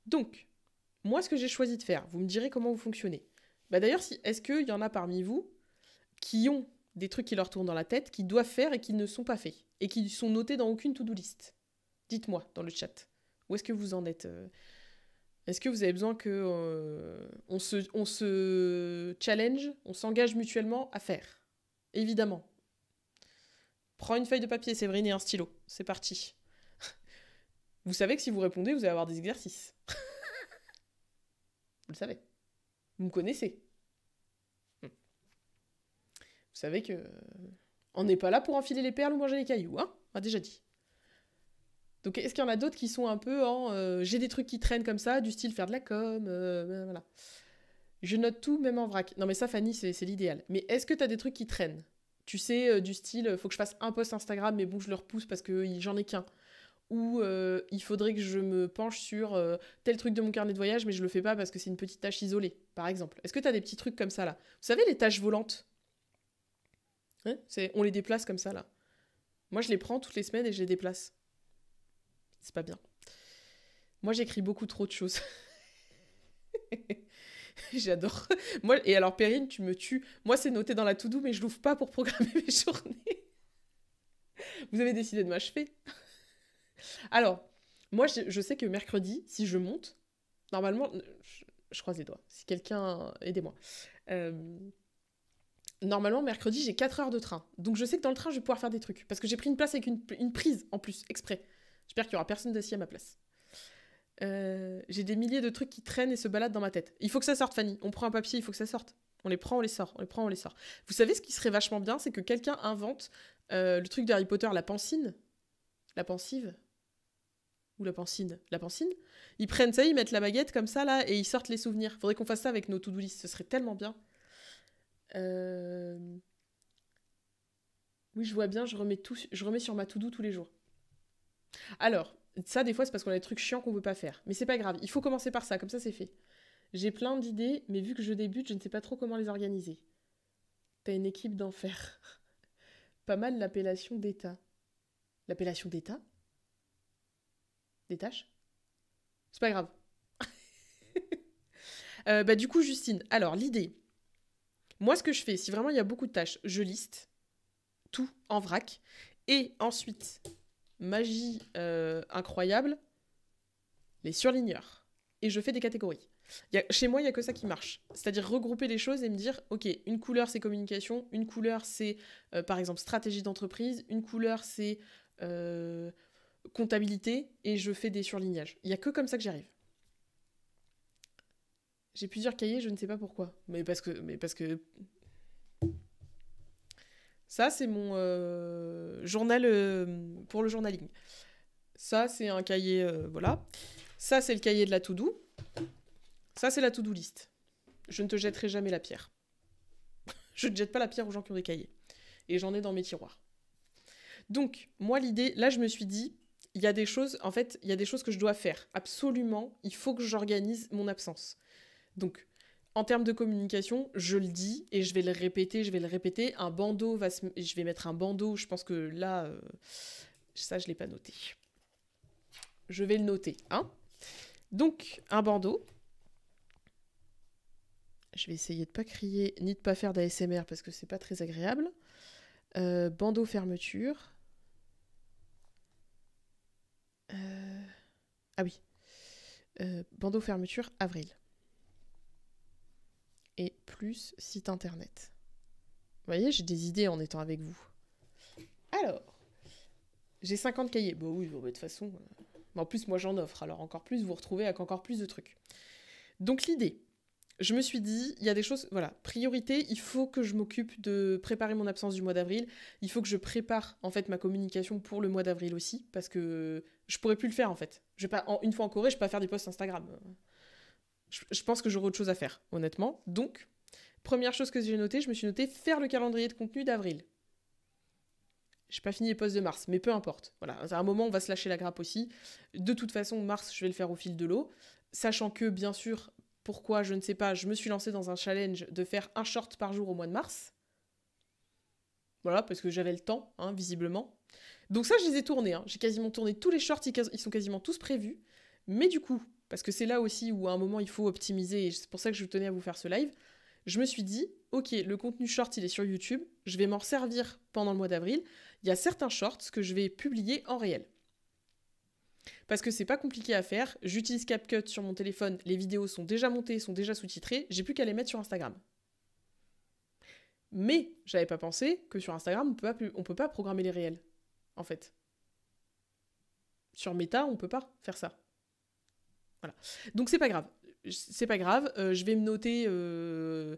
Donc, moi, ce que j'ai choisi de faire, vous me direz comment vous fonctionnez. Bah d'ailleurs, si, est-ce qu'il y en a parmi vous qui ont des trucs qui leur tournent dans la tête, qui doivent faire et qui ne sont pas faits, et qui sont notés dans aucune to-do list Dites-moi dans le chat. Où est-ce que vous en êtes euh, Est-ce que vous avez besoin que euh, on, se, on se challenge, on s'engage mutuellement à faire Évidemment. Prends une feuille de papier, Séverine, et un stylo. C'est parti. Vous savez que si vous répondez, vous allez avoir des exercices. vous le savez. Vous me connaissez. Hmm. Vous savez que euh, on n'est pas là pour enfiler les perles ou manger les cailloux, hein On a déjà dit. Donc est-ce qu'il y en a d'autres qui sont un peu en euh, j'ai des trucs qui traînent comme ça, du style faire de la com, euh, euh, voilà. Je note tout, même en vrac. Non mais ça, Fanny, c'est l'idéal. Mais est-ce que t'as des trucs qui traînent Tu sais, du style, faut que je fasse un post Instagram, mais bon, je le repousse parce que j'en ai qu'un. Ou il faudrait que je me penche sur tel truc de mon carnet de voyage, mais je le fais pas parce que c'est une petite tâche isolée, par exemple. Est-ce que t'as des petits trucs comme ça là Vous savez, les tâches volantes hein On les déplace comme ça là. Moi, je les prends toutes les semaines et je les déplace. C'est pas bien. Moi, j'écris beaucoup trop de choses. J'adore. Moi, et alors, Perrine, tu me tues. Moi, c'est noté dans la to-do, mais je l'ouvre pas pour programmer mes journées. Vous avez décidé de m'achever. Alors, moi, je, sais que mercredi, si je monte, normalement, je, croise les doigts. Si quelqu'un, aidez-moi. Euh, normalement, mercredi, j'ai 4 heures de train. Donc, je sais que dans le train, je vais pouvoir faire des trucs. Parce que j'ai pris une place avec une prise en plus, exprès. J'espère qu'il n'y aura personne d'acier à ma place. Euh, j'ai des milliers de trucs qui traînent et se baladent dans ma tête. Il faut que ça sorte, Fanny. On prend un papier, il faut que ça sorte. On les prend, on les sort. On les prend, on les sort. Vous savez ce qui serait vachement bien, c'est que quelqu'un invente euh, le truc d'Harry Potter, la pensine, la pensive ou la pensine, la pensine. Ils prennent ça, ils mettent la baguette comme ça là et ils sortent les souvenirs. Faudrait qu'on fasse ça avec nos to-do list. Ce serait tellement bien. Euh, oui, je vois bien. Je remets tout, je remets sur ma to-do tous les jours. Alors, ça, des fois, c'est parce qu'on a des trucs chiants qu'on veut pas faire. Mais c'est pas grave, il faut commencer par ça, comme ça, c'est fait. J'ai plein d'idées, mais vu que je débute, je ne sais pas trop comment les organiser. T'as une équipe d'enfer. pas mal l'appellation d'État. L'appellation d'État Des tâches C'est pas grave. Euh, bah, du coup, Justine, alors, l'idée. Moi, ce que je fais, si vraiment il y a beaucoup de tâches, je liste tout en vrac. Et ensuite, magie euh, incroyable, les surligneurs. Et je fais des catégories. chez moi, il n'y a que ça qui marche. C'est-à-dire regrouper les choses et me dire, OK, une couleur, c'est communication, une couleur, c'est, euh, par exemple, stratégie d'entreprise, une couleur, c'est euh, comptabilité, et je fais des surlignages. Il n'y a que comme ça que j'y arrive. J'ai plusieurs cahiers, je ne sais pas pourquoi. Mais parce que, mais parce que ça, c'est mon euh, journal euh, pour le journaling. Ça, c'est un cahier, euh, voilà. Ça, c'est le cahier de la to-do. Ça, c'est la to-do list. Je ne te jetterai jamais la pierre. je ne jette pas la pierre aux gens qui ont des cahiers. Et j'en ai dans mes tiroirs. Donc, moi, l'idée, là, je me suis dit, il y a des choses, en fait, il y a des choses que je dois faire. Absolument, il faut que j'organise mon absence. Donc, en termes de communication, je le dis et je vais le répéter, je vais le répéter. Un bandeau va Je vais mettre un bandeau, je pense que là, euh, ça, je ne l'ai pas noté. Je vais le noter. Hein. Donc, un bandeau. Je vais essayer de ne pas crier ni de pas faire d'ASMR parce que c'est pas très agréable. Euh, bandeau fermeture. Euh, ah oui. bandeau fermeture avril et plus site internet. Vous voyez, j'ai des idées en étant avec vous. Alors, j'ai 50 cahiers. Bah bon oui, bah, de toute façon. Euh, en plus, moi j'en offre, alors encore plus, vous retrouvez avec encore plus de trucs. Donc l'idée, je me suis dit, il y a des choses, voilà, priorité, il faut que je m'occupe de préparer mon absence du mois d'avril, il faut que je prépare en fait ma communication pour le mois d'avril aussi, parce que je pourrais plus le faire en fait. Je pas, une fois en Corée, je peux pas faire des posts Instagram je, pense que j'aurai autre chose à faire, honnêtement. Donc, première chose que j'ai notée, je me suis notée faire le calendrier de contenu d'avril. J'ai pas fini les postes de mars, mais peu importe. Voilà, à un moment, on va se lâcher la grappe aussi. De toute façon, mars, je vais le faire au fil de l'eau. Sachant que, bien sûr, pourquoi, je ne sais pas, je me suis lancée dans un challenge de faire un short par jour au mois de mars. Voilà, parce que j'avais le temps, hein, visiblement. Donc ça, je les ai tournés. Hein. J'ai quasiment tourné tous les shorts, ils sont quasiment tous prévus. Mais du coup, parce que c'est là aussi où à un moment il faut optimiser, et c'est pour ça que je tenais à vous faire ce live, je me suis dit, ok, le contenu short il est sur YouTube, je vais m'en servir pendant le mois d'avril, il y a certains shorts que je vais publier en réel. Parce que c'est pas compliqué à faire, j'utilise CapCut sur mon téléphone, les vidéos sont déjà montées, sont déjà sous-titrées, j'ai plus qu'à les mettre sur Instagram. Mais j'avais pas pensé que sur Instagram, on peut pas, on peut pas programmer les réels, en fait. Sur Meta, on peut pas faire ça. Voilà. Donc c'est pas grave. C'est pas grave. Euh, je vais me noter euh,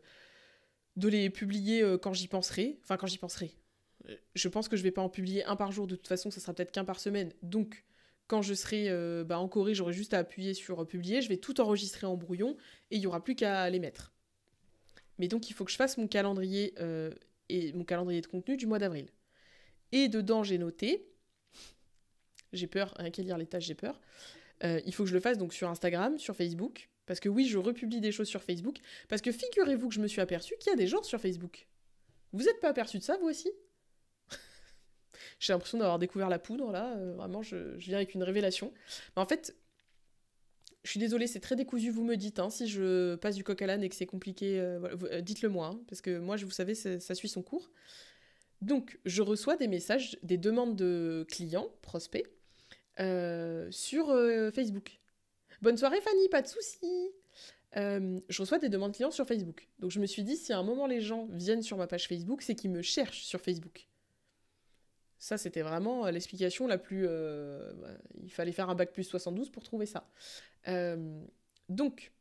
de les publier euh, quand j'y penserai. Enfin, quand j'y penserai. Je pense que je vais pas en publier un par jour. De toute façon, ça sera peut-être qu'un par semaine. Donc, quand je serai bah, en Corée, j'aurai juste à appuyer sur publier. Je vais tout enregistrer en brouillon et il y aura plus qu'à les mettre. Mais donc, il faut que je fasse mon calendrier et mon calendrier de contenu du mois d'avril. Et dedans, j'ai noté. J'ai peur, rien lire les tâches, j'ai peur. Euh, il faut que je le fasse donc sur Instagram, sur Facebook, parce que oui, je republie des choses sur Facebook, parce que figurez-vous que je me suis aperçu qu'il y a des gens sur Facebook. Vous n'êtes pas aperçu de ça, vous aussi J'ai l'impression d'avoir découvert la poudre, là, euh, vraiment, je, viens avec une révélation. en fait, je suis désolée, c'est très décousu, vous me dites, hein. si je passe du coq à l'âne et que c'est compliqué, euh, dites-le moi, hein. parce que moi, je, vous savez, ça suit son cours. Donc, je reçois des messages, des demandes de clients, prospects, euh, sur euh, Facebook. Bonne soirée Fanny, pas de soucis euh, je reçois des demandes clients sur Facebook. Donc je me suis dit, si à un moment les gens viennent sur ma page Facebook, c'est qu'ils me cherchent sur Facebook. Ça, c'était vraiment l'explication la plus... Bah, il fallait faire un bac plus 72 pour trouver ça. donc,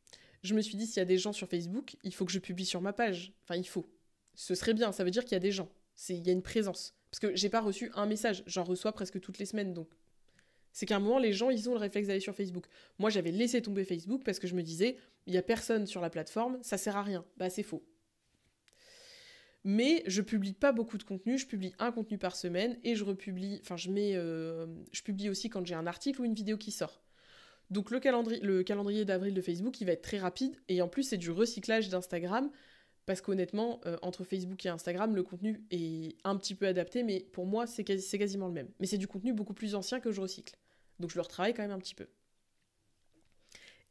je me suis dit, s'il y a des gens sur Facebook, il faut que je publie sur ma page. Enfin, il faut. Ce serait bien, ça veut dire qu'il y a des gens. Il y a une présence. Parce que j'ai pas reçu un message, j'en reçois presque toutes les semaines, donc c'est qu'à un moment, les gens, ils ont le réflexe d'aller sur Facebook. Moi, j'avais laissé tomber Facebook parce que je me disais, il n'y a personne sur la plateforme, ça sert à rien. Bah, c'est faux. Mais je publie pas beaucoup de contenu, je publie un contenu par semaine et je republie, enfin, je mets, euh, je publie aussi quand j'ai un article ou une vidéo qui sort. Donc le calendrier, le calendrier d'avril de Facebook, il va être très rapide et en plus, c'est du recyclage d'Instagram parce qu'honnêtement, euh, entre Facebook et Instagram, le contenu est un petit peu adapté, mais pour moi, c'est quasiment le même. Mais c'est du contenu beaucoup plus ancien que je recycle. Donc je le retravaille quand même un petit peu.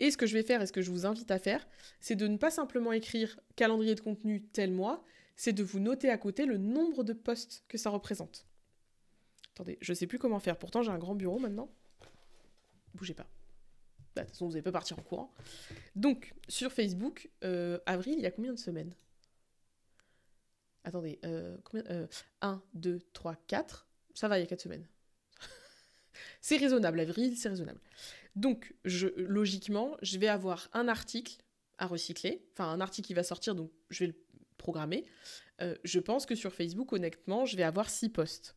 Et ce que je vais faire et ce que je vous invite à faire, c'est de ne pas simplement écrire calendrier de contenu tel mois, c'est de vous noter à côté le nombre de postes que ça représente. Attendez, je ne sais plus comment faire, pourtant j'ai un grand bureau maintenant. Bougez pas. Bah, de toute façon, vous n'allez pas partir en courant. Donc, sur Facebook, euh, avril, il y a combien de semaines Attendez, 1, 2, 3, 4. Ça va, il y a 4 semaines. c'est raisonnable, avril, c'est raisonnable. Donc, logiquement, je vais avoir un article à recycler, enfin un article qui va sortir, donc je vais le programmer. Euh, je pense que sur Facebook, honnêtement, je vais avoir 6 posts.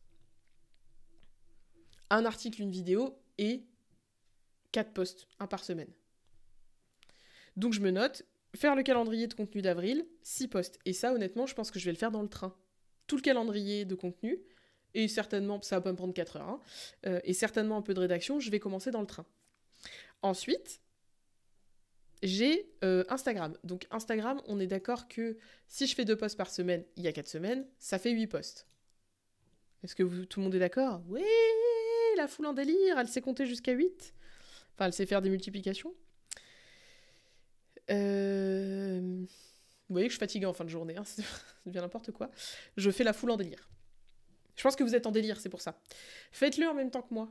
Un article, une vidéo et 4 posts, un par semaine. Donc je me note, faire le calendrier de contenu d'avril, 6 postes. Et ça, honnêtement, je pense que je vais le faire dans le train. Tout le calendrier de contenu, et certainement, ça va pas me prendre 4 heures, hein, euh, et certainement un peu de rédaction, je vais commencer dans le train. Ensuite, j'ai euh, Instagram. Donc Instagram, on est d'accord que si je fais deux posts par semaine, il y a 4 semaines, ça fait 8 posts. Est-ce que tout le monde est d'accord Oui, la foule en délire, elle s'est comptée jusqu'à 8. Enfin, elle sait faire des multiplications. Euh, vous voyez que je suis fatiguée en fin de journée, hein, c'est bien n'importe quoi. Je fais la foule en délire. Je pense que vous êtes en délire, c'est pour ça. Faites-le en même temps que moi.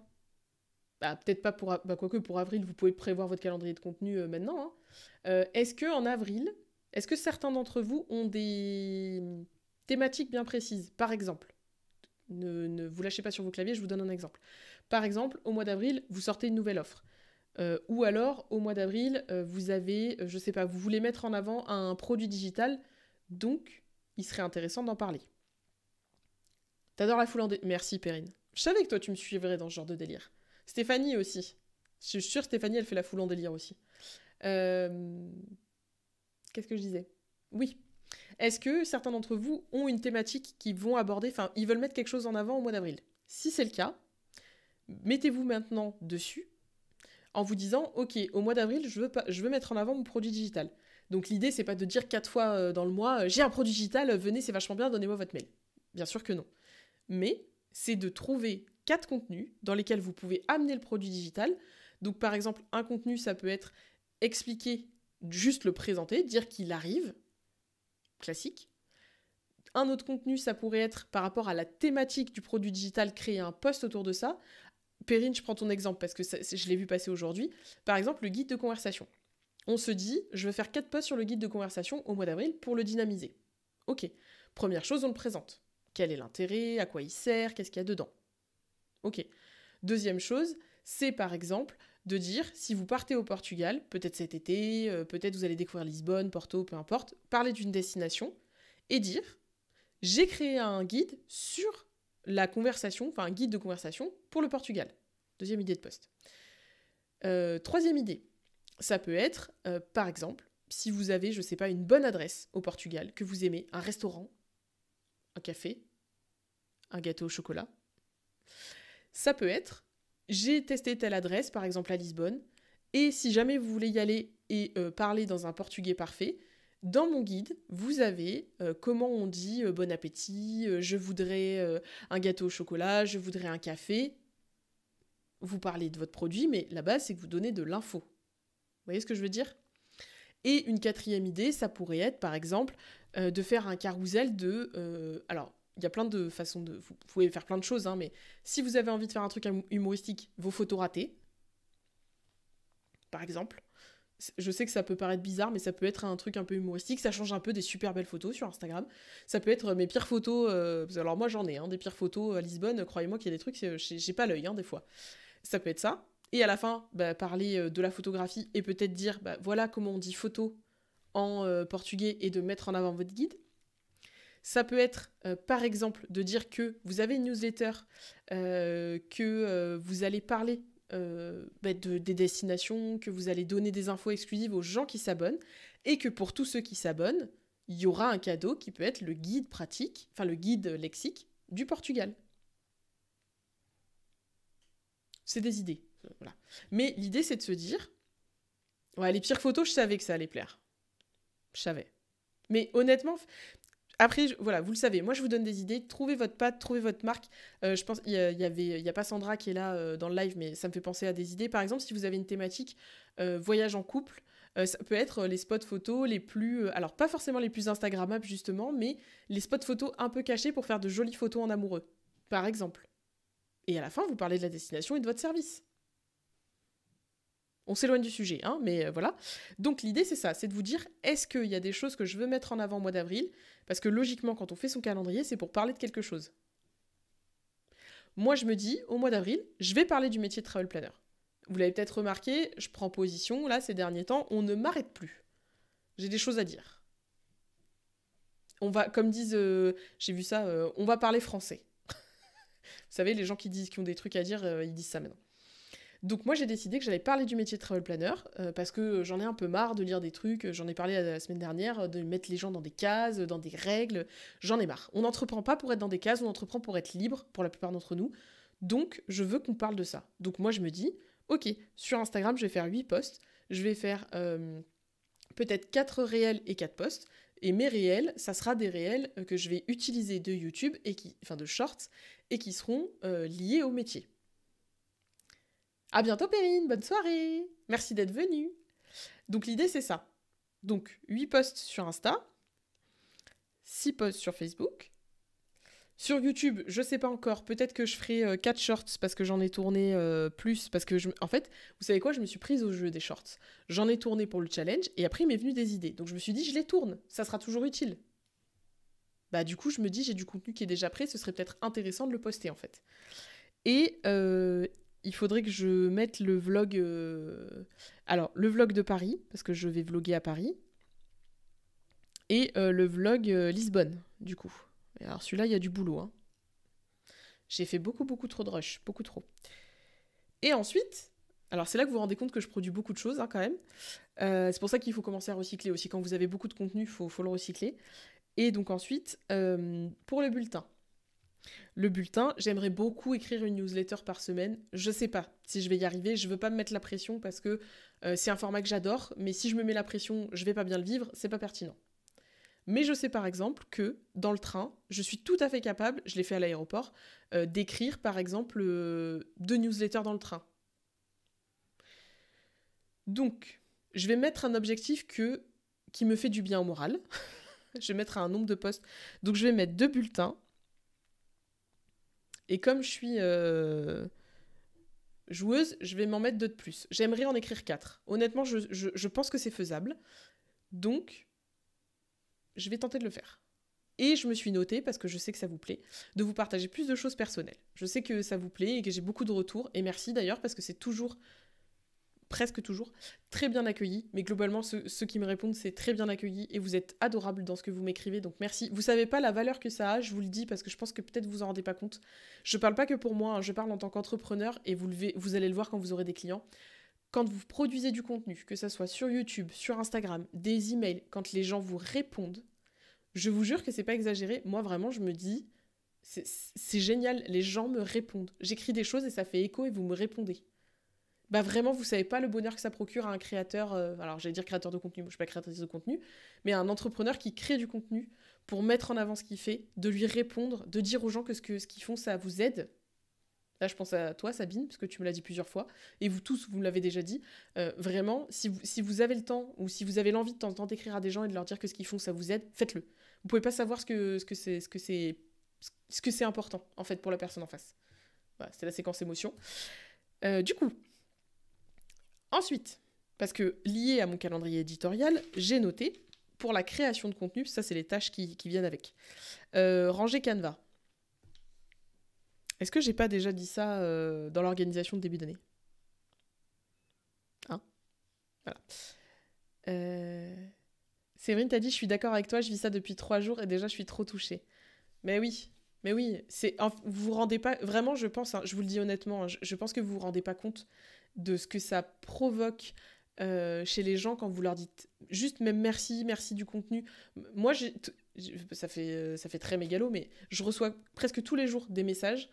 Bah, peut-être pas pour. Bah, quoique pour avril, vous pouvez prévoir votre calendrier de contenu euh, maintenant. Hein. Euh, est-ce que en avril, est-ce que certains d'entre vous ont des thématiques bien précises Par exemple, ne vous lâchez pas sur vos claviers, je vous donne un exemple. Par exemple, au mois d'avril, vous sortez une nouvelle offre. Euh, ou alors, au mois d'avril, euh, vous avez, euh, je sais pas, vous voulez mettre en avant un produit digital, donc il serait intéressant d'en parler. T'adores la foule en Merci Perrine. Je savais que toi tu me suivrais dans ce genre de délire. Stéphanie aussi. Je suis sûre Stéphanie, elle fait la foule en délire aussi. Qu'est-ce que je disais Oui. Est-ce que certains d'entre vous ont une thématique qu'ils vont aborder, enfin, ils veulent mettre quelque chose en avant au mois d'avril Si c'est le cas, mettez-vous maintenant dessus en vous disant ok au mois d'avril je veux mettre en avant mon produit digital. Donc l'idée c'est pas de dire quatre fois euh, dans le mois euh, j'ai un produit digital euh, venez c'est vachement bien donnez-moi votre mail. Bien sûr que non. Mais c'est de trouver quatre contenus dans lesquels vous pouvez amener le produit digital. Donc par exemple un contenu ça peut être expliquer juste le présenter dire qu'il arrive classique. Un autre contenu, ça pourrait être par rapport à la thématique du produit digital, créer un post autour de ça. Perrine, je prends ton exemple parce que je l'ai vu passer aujourd'hui. Par exemple, le guide de conversation. On se dit, je vais faire quatre posts sur le guide de conversation au mois d'avril pour le dynamiser. Ok, première chose, on le présente. Quel est l'intérêt À quoi il sert Qu'est-ce qu'il y a dedans Ok. Deuxième chose, c'est par exemple de dire, si vous partez au Portugal, peut-être cet été, euh, peut-être vous allez découvrir Lisbonne, Porto, peu importe, parler d'une destination et dire, j'ai créé un guide sur la conversation, enfin un guide de conversation pour le Portugal. Deuxième idée de poste. Euh, troisième idée, ça peut être, euh, par exemple, si vous avez, je sais pas, une bonne adresse au Portugal que vous aimez, un restaurant, un café, un gâteau au chocolat. Ça peut être, j'ai testé telle adresse, par exemple à Lisbonne, et si jamais vous voulez y aller et euh, parler dans un portugais parfait, dans mon guide, vous avez euh, comment on dit euh, bon appétit, euh, je voudrais un gâteau au chocolat, je voudrais un café. Vous parlez de votre produit, mais la base, c'est que vous donnez de l'info. Vous voyez ce que je veux dire Et une quatrième idée, ça pourrait être, par exemple, de faire un carousel de... alors, il y a plein de façons de... Vous pouvez faire plein de choses, hein, mais si vous avez envie de faire un truc humoristique, vos photos ratées, par exemple je sais que ça peut paraître bizarre, mais ça peut être un truc un peu humoristique. Ça change un peu des super belles photos sur Instagram. Ça peut être euh, mes pires photos. Euh, alors moi j'en ai, hein, des pires photos à Lisbonne. Croyez-moi qu'il y a des trucs, euh, j'ai pas l'œil hein, des fois. Ça peut être ça. Et à la fin, bah, parler de la photographie et peut-être dire, bah, voilà comment on dit photo en portugais et de mettre en avant votre guide. Ça peut être, par exemple, de dire que vous avez une newsletter, que vous allez parler euh, bah, des destinations, que vous allez donner des infos exclusives aux gens qui s'abonnent, et que pour tous ceux qui s'abonnent, il y aura un cadeau qui peut être le guide pratique, enfin le guide lexique du Portugal. C'est des idées. Mais l'idée, c'est de se dire ouais, les pires photos, je savais que ça allait plaire. Je savais. Mais honnêtement, après, voilà, vous le savez, moi je vous donne des idées, trouvez votre patte, trouvez votre marque. Euh, je pense, il y, avait, il y a pas Sandra qui est là euh, dans le live, mais ça me fait penser à des idées. Par exemple, si vous avez une thématique euh, voyage en couple, ça peut être les spots photos les plus, alors pas forcément les plus Instagrammables justement, mais les spots photos un peu cachés pour faire de jolies photos en amoureux, par exemple. Et à la fin, vous parlez de la destination et de votre service on s'éloigne du sujet, hein, mais euh, voilà. Donc l'idée, c'est ça, c'est de vous dire, est-ce qu'il y a des choses que je veux mettre en avant au mois d'avril Parce que logiquement, quand on fait son calendrier, c'est pour parler de quelque chose. Moi, je me dis, au mois d'avril, je vais parler du métier de travel planner. Vous l'avez peut-être remarqué, je prends position, là, ces derniers temps, on ne m'arrête plus. J'ai des choses à dire. On va, comme disent, euh, j'ai vu ça, euh, on va parler français. Vous savez, les gens qui disent, ont des trucs à dire, ils disent ça maintenant. Donc moi j'ai décidé que j'allais parler du métier de travel planner euh, parce que j'en ai un peu marre de lire des trucs, j'en ai parlé la, semaine dernière, euh, de mettre les gens dans des cases, euh, dans des règles, j'en ai marre. On n'entreprend pas pour être dans des cases, on entreprend pour être libre pour la plupart d'entre nous. Donc je veux qu'on parle de ça. Donc moi je me dis, ok, sur Instagram je vais faire 8 posts, je vais faire peut-être 4 réels et 4 posts. Et mes réels, ça sera des réels que je vais utiliser de YouTube et qui, enfin de shorts, et qui seront liés au métier. À bientôt Perrine, bonne soirée. Merci d'être venue. Donc l'idée c'est ça. Donc 8 posts sur Insta, 6 posts sur Facebook. Sur YouTube, je sais pas encore, peut-être que je ferai 4 euh, shorts parce que j'en ai tourné euh, plus parce que je en fait, vous savez quoi, je me suis prise au jeu des shorts. J'en ai tourné pour le challenge et après il m'est venu des idées. Donc je me suis dit je les tourne, ça sera toujours utile. Bah du coup, je me dis j'ai du contenu qui est déjà prêt, ce serait peut-être intéressant de le poster en fait. Et euh, il faudrait que je mette le vlog. Euh, alors, le de Paris, parce que je vais vloguer à Paris. Et euh, le vlog euh, Lisbonne, du coup. alors, celui-là, il y a du boulot. Hein. J'ai fait beaucoup, beaucoup trop de rush. Beaucoup trop. Et ensuite. Alors, c'est là que vous vous rendez compte que je produis beaucoup de choses, hein, quand même. c'est pour ça qu'il faut commencer à recycler aussi. Quand vous avez beaucoup de contenu, il faut, le recycler. Et donc, ensuite, pour le bulletin. Le bulletin, j'aimerais beaucoup écrire une newsletter par semaine. Je sais pas si je vais y arriver. Je veux pas me mettre la pression parce que euh, c'est un format que j'adore. Mais si je me mets la pression, je vais pas bien le vivre. C'est pas pertinent. Mais je sais par exemple que dans le train, je suis tout à fait capable, je l'ai fait à l'aéroport, euh, d'écrire par exemple euh, deux newsletters dans le train. Donc, je vais mettre un objectif que, qui me fait du bien au moral. je vais mettre un nombre de postes. Donc, je vais mettre deux bulletins et comme je suis euh, joueuse, je vais m'en mettre deux de plus. J'aimerais en écrire quatre. Honnêtement, je pense que c'est faisable. Donc, je vais tenter de le faire. Et je me suis notée, parce que je sais que ça vous plaît, de vous partager plus de choses personnelles. Je sais que ça vous plaît et que j'ai beaucoup de retours. Et merci d'ailleurs, parce que c'est toujours presque toujours, très bien accueilli. Mais globalement, ceux, qui me répondent, c'est très bien accueilli et vous êtes adorable dans ce que vous m'écrivez, donc merci. Vous savez pas la valeur que ça a, je vous le dis parce que je pense que peut-être vous en rendez pas compte. Je parle pas que pour moi, hein. je parle en tant qu'entrepreneur et vous, levez, vous allez le voir quand vous aurez des clients. Quand vous produisez du contenu, que ça soit sur YouTube, sur Instagram, des emails, quand les gens vous répondent, je vous jure que c'est pas exagéré. Moi, vraiment, je me dis, c'est génial, les gens me répondent. J'écris des choses et ça fait écho et vous me répondez. Bah, vraiment, vous savez pas le bonheur que ça procure à un créateur, euh, alors j'allais dire créateur de contenu, je suis pas créatrice de contenu, mais à un entrepreneur qui crée du contenu pour mettre en avant ce qu'il fait, de lui répondre, de dire aux gens que ce qu'ils ce font, ça vous aide. Là, je pense à toi, Sabine, parce que tu me l'as dit plusieurs fois, et vous tous, vous me l'avez déjà dit. Euh, vraiment, si vous, si vous avez le temps ou si vous avez l'envie de d'écrire à des gens et de leur dire que ce qu'ils font, ça vous aide, faites-le. Vous pouvez pas savoir ce que ce que c'est ce que c'est ce que c'est important en fait pour la personne en face. Voilà, c'est la séquence émotion. Euh, du coup, Ensuite, parce que lié à mon calendrier éditorial, j'ai noté pour la création de contenu, ça c'est les tâches qui, viennent avec. Euh, ranger Canva. Est-ce que j'ai pas déjà dit ça euh, dans l'organisation de début d'année Hein Voilà. Euh, Séverine t'a dit je suis d'accord avec toi, je vis ça depuis trois jours et déjà je suis trop touchée. Mais oui, mais oui, c'est vous vous rendez pas vraiment, je pense, hein, je vous le dis honnêtement, hein, je, je, pense que vous vous rendez pas compte de ce que ça provoque euh, chez les gens quand vous leur dites juste même merci, merci du contenu. Moi, j'ai, ça, fait, euh, ça fait très mégalo, mais je reçois presque tous les jours des messages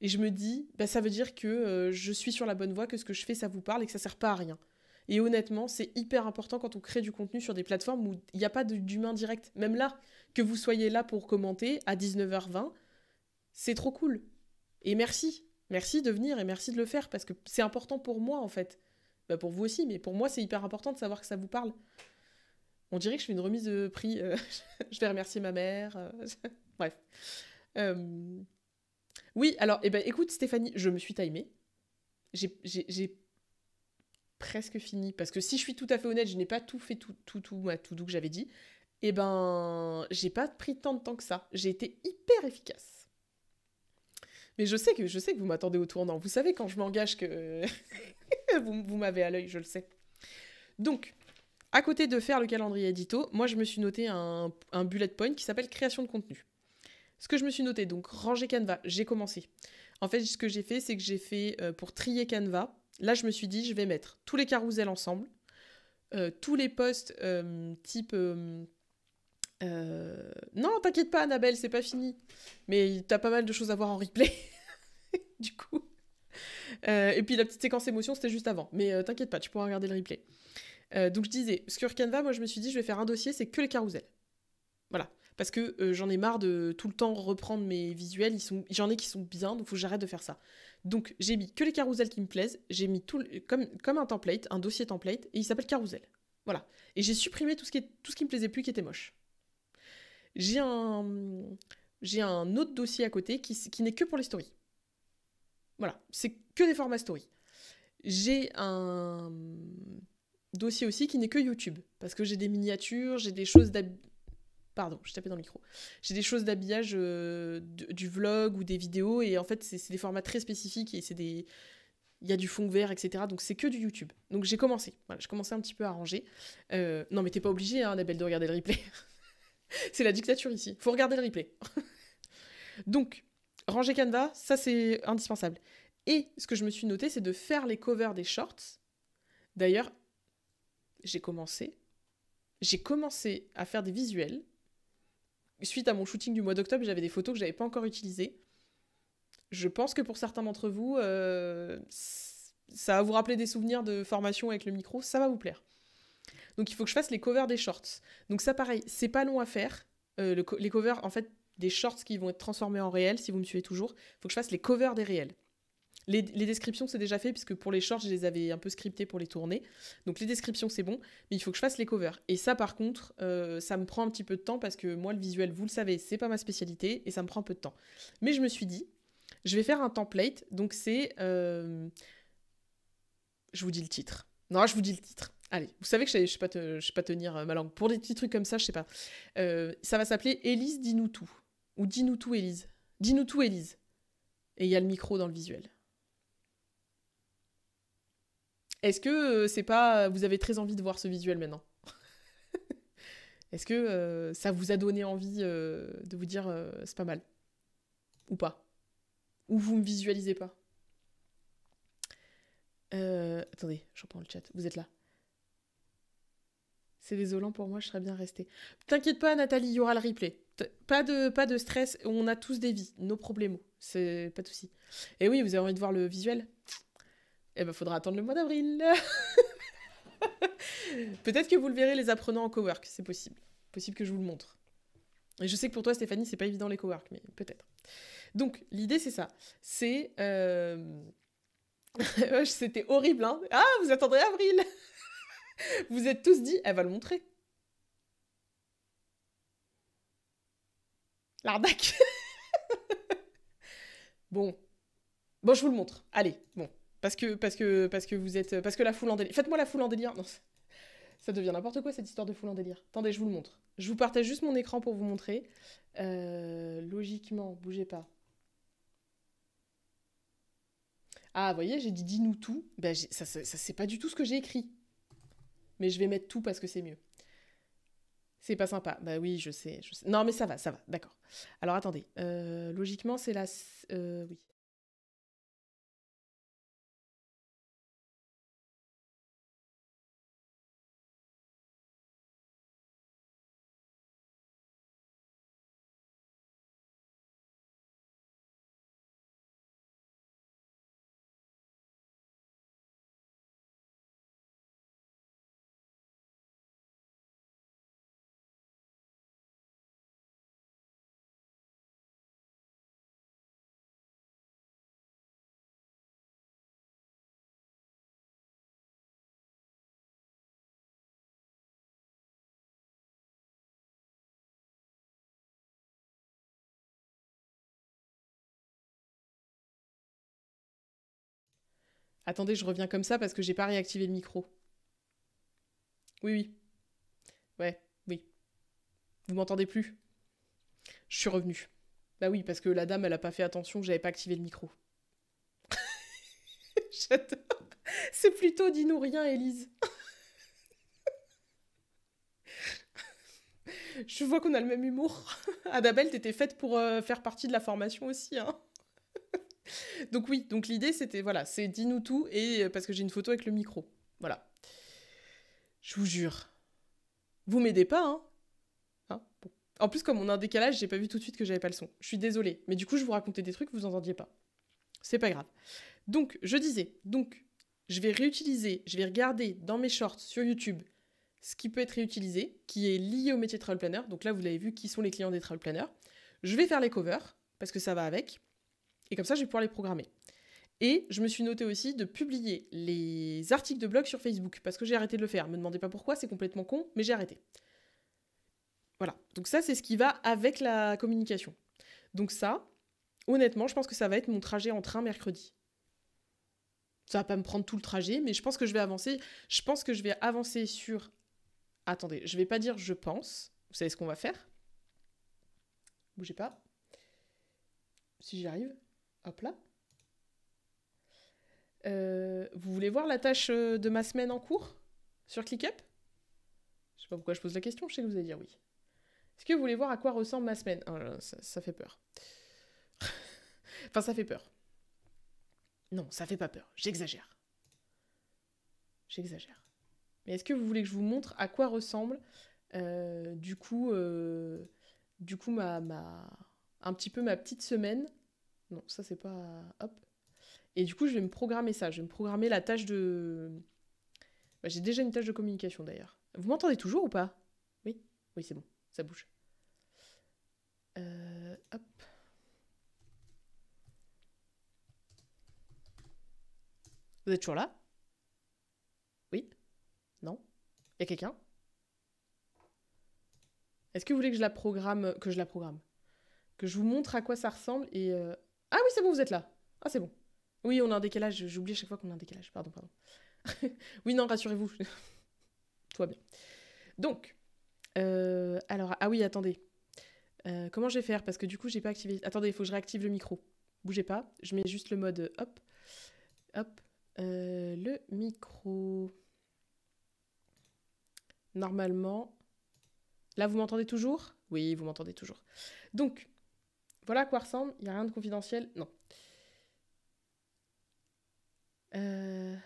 et je me dis, bah, ça veut dire que euh, je suis sur la bonne voie, que ce que je fais, ça vous parle et que ça sert pas à rien. Et honnêtement, c'est hyper important quand on crée du contenu sur des plateformes où il n'y a pas d'humain direct. Même là, que vous soyez là pour commenter à 19h20, c'est trop cool. Et merci, Merci de venir et merci de le faire parce que c'est important pour moi en fait. Bah, pour vous aussi, mais pour moi c'est hyper important de savoir que ça vous parle. On dirait que je fais une remise de prix. Euh, je vais remercier ma mère. Euh, bref. Euh, oui, alors, et eh ben, écoute Stéphanie, je me suis timée. J'ai presque fini. Parce que si je suis tout à fait honnête, je n'ai pas tout fait, tout, tout, tout, tout doux que j'avais dit. Eh ben, j'ai pas pris tant de temps que ça. J'ai été hyper efficace. Mais je sais que, je sais que vous m'attendez au tournant. Vous savez quand je m'engage que vous, m'avez à l'œil, je le sais. Donc, à côté de faire le calendrier édito, moi je me suis noté un, bullet point qui s'appelle création de contenu. Ce que je me suis noté, donc ranger Canva, j'ai commencé. En fait, ce que j'ai fait, c'est que j'ai fait euh, pour trier Canva. Là, je me suis dit, je vais mettre tous les carousels ensemble, euh, tous les postes euh, type euh, non, t'inquiète pas, Annabelle, c'est pas fini. Mais t'as pas mal de choses à voir en replay. du coup. Euh, et puis la petite séquence émotion, c'était juste avant. Mais euh, t'inquiète pas, tu pourras regarder le replay. donc je disais, sur Canva, moi je me suis dit, je vais faire un dossier, c'est que les carousels. Voilà. Parce que j'en ai marre de tout le temps reprendre mes visuels. sont... J'en ai qui sont bien, donc faut que j'arrête de faire ça. Donc j'ai mis que les carousels qui me plaisent. J'ai mis tout le... comme, comme un template, un dossier template, et il s'appelle carousel. Voilà. Et j'ai supprimé tout ce, qui est... tout ce qui me plaisait plus, qui était moche j'ai un, j'ai un autre dossier à côté qui, qui n'est que pour les stories. Voilà, c'est que des formats stories. J'ai un dossier aussi qui n'est que YouTube, parce que j'ai des miniatures, j'ai des choses d'habillage. Pardon, je tapais dans le micro. J'ai des choses d'habillage euh, du vlog ou des vidéos, et en fait, c'est des formats très spécifiques, et c'est des... Il y a du fond vert, etc. Donc c'est que du YouTube. Donc j'ai commencé. Voilà, je commençais un petit peu à ranger. Euh, non mais t'es pas obligé, hein, de regarder le replay. c'est la dictature ici. Faut regarder le replay. Donc, ranger Canva, ça c'est indispensable. Et ce que je me suis noté, c'est de faire les covers des shorts. D'ailleurs, j'ai commencé. J'ai commencé à faire des visuels. Suite à mon shooting du mois d'octobre, j'avais des photos que je n'avais pas encore utilisées. Je pense que pour certains d'entre vous, euh, ça va vous rappeler des souvenirs de formation avec le micro, ça va vous plaire. Donc il faut que je fasse les covers des shorts. Donc ça pareil, c'est pas long à faire. Euh, les covers en fait des shorts qui vont être transformés en réels, si vous me suivez toujours, il faut que je fasse les covers des réels. Les, descriptions c'est déjà fait puisque pour les shorts je les avais un peu scriptés pour les tourner. Donc les descriptions c'est bon, mais il faut que je fasse les covers. Et ça par contre, euh, ça me prend un petit peu de temps parce que moi le visuel, vous le savez, c'est pas ma spécialité et ça me prend un peu de temps. Mais je me suis dit, je vais faire un template. Donc c'est, euh, je vous dis le titre. Non, je vous dis le titre. Allez, vous savez que je ne sais, pas, tenir euh, ma langue. Pour des petits trucs comme ça, je sais pas. Euh, ça va s'appeler Élise, dis-nous tout. Ou dis-nous tout, Élise. Dis-nous tout, Élise. Et il y a le micro dans le visuel. Est-ce que euh, c'est pas. Vous avez très envie de voir ce visuel maintenant Est-ce que ça vous a donné envie de vous dire c'est pas mal Ou pas Ou vous me visualisez pas Attendez, je reprends le chat. Vous êtes là. C'est désolant pour moi, je serais bien restée. T'inquiète pas, Nathalie, il y aura le replay. Pas de, pas de stress, on a tous des vies, nos problèmes, c'est pas de si. Et oui, vous avez envie de voir le visuel Eh ben, faudra attendre le mois d'avril. Peut-être que vous le verrez les apprenants en cowork, c'est possible. Possible que je vous le montre. Et je sais que pour toi, Stéphanie, c'est pas évident les cowork, mais peut-être. Donc, l'idée, c'est ça. C'est. Euh, oh, c'était horrible, hein Ah, vous attendrez avril Vous êtes tous dit, elle va le montrer. L'arnaque. bon. Bon, je vous le montre. Allez, bon. Parce que, parce que, parce que vous êtes. Parce que la foule en délire. Faites-moi la foule en délire. Non, ça devient n'importe quoi cette histoire de foule en délire. Attendez, je vous le montre. Je vous partage juste mon écran pour vous montrer. Euh, logiquement, bougez pas. Ah, voyez, j'ai dit dis-nous tout. Ben, ça, ça, ça c'est pas du tout ce que j'ai écrit mais je vais mettre tout parce que c'est mieux. C'est pas sympa. Bah oui, je sais, Non, mais ça va, ça va, d'accord. Alors attendez, euh, logiquement, c'est la... Euh, oui. Attendez, je reviens comme ça parce que j'ai pas réactivé le micro. Oui, oui. Ouais, oui. Vous m'entendez plus Je suis revenue. Bah oui, parce que la dame, elle a pas fait attention que j'avais pas activé le micro. J'adore. C'est plutôt dis-nous rien, Elise. Je vois qu'on a le même humour. Adabelle, t'étais faite pour euh, faire partie de la formation aussi, hein donc oui, donc l'idée c'était voilà, c'est dis-nous tout et euh, parce que j'ai une photo avec le micro. Voilà. Je vous jure. Vous m'aidez pas, hein, hein En plus, comme on a un décalage, j'ai pas vu tout de suite que j'avais pas le son. Je suis désolée. Mais du coup, je vous racontais des trucs que vous entendiez pas. C'est pas grave. Donc, je disais, donc, je vais réutiliser, je vais regarder dans mes shorts sur YouTube ce qui peut être réutilisé, qui est lié au métier de travel planner. Donc là, vous l'avez vu, qui sont les clients des travel planners. Je vais faire les covers, parce que ça va avec. Et comme ça, je vais pouvoir les programmer. Et je me suis noté aussi de publier les articles de blog sur Facebook, parce que j'ai arrêté de le faire. Ne Me demandez pas pourquoi, c'est complètement con, mais j'ai arrêté. Voilà. Donc ça, c'est ce qui va avec la communication. Donc ça, honnêtement, je pense que ça va être mon trajet en train mercredi. Ça va pas me prendre tout le trajet, mais je pense que je vais avancer. Je pense que je vais avancer sur. Attendez, je vais pas dire je pense. Vous savez ce qu'on va faire Bougez pas. Si j'y arrive. Hop là. Euh, vous voulez voir la tâche euh, de ma semaine en cours sur ClickUp Je sais pas pourquoi je pose la question, je sais que vous allez dire oui. Est-ce que vous voulez voir à quoi ressemble ma semaine ah ça, fait peur. enfin, ça fait peur. Non, ça fait pas peur. J'exagère. J'exagère. Mais est-ce que vous voulez que je vous montre à quoi ressemble euh, du coup, du coup ma, un petit peu ma petite semaine non, ça c'est pas. Hop. Et du coup, je vais me programmer ça. Je vais me programmer la tâche de. Bah, j'ai déjà une tâche de communication d'ailleurs. Vous m'entendez toujours ou pas Oui Oui, c'est bon, ça bouge. Euh, hop. Vous êtes toujours là Oui Non Y a quelqu'un Est-ce que vous voulez que je la programme Que je la programme Que je vous montre à quoi ça ressemble et. Euh, ah oui, c'est bon, vous êtes là. Ah, c'est bon. Oui, on a un décalage. J'oublie à chaque fois qu'on a un décalage. Pardon, pardon. oui, non, rassurez-vous. Tout va bien. Donc, euh, alors, ah oui, attendez. Euh, comment je vais faire Parce que du coup, j'ai pas activé. Attendez, il faut que je réactive le micro. Bougez pas. Je mets juste le mode euh, hop. Hop. le micro. Normalement. Là, vous m'entendez toujours Oui, vous m'entendez toujours. Donc, voilà à quoi ressemble, il n'y a rien de confidentiel, non. Euh.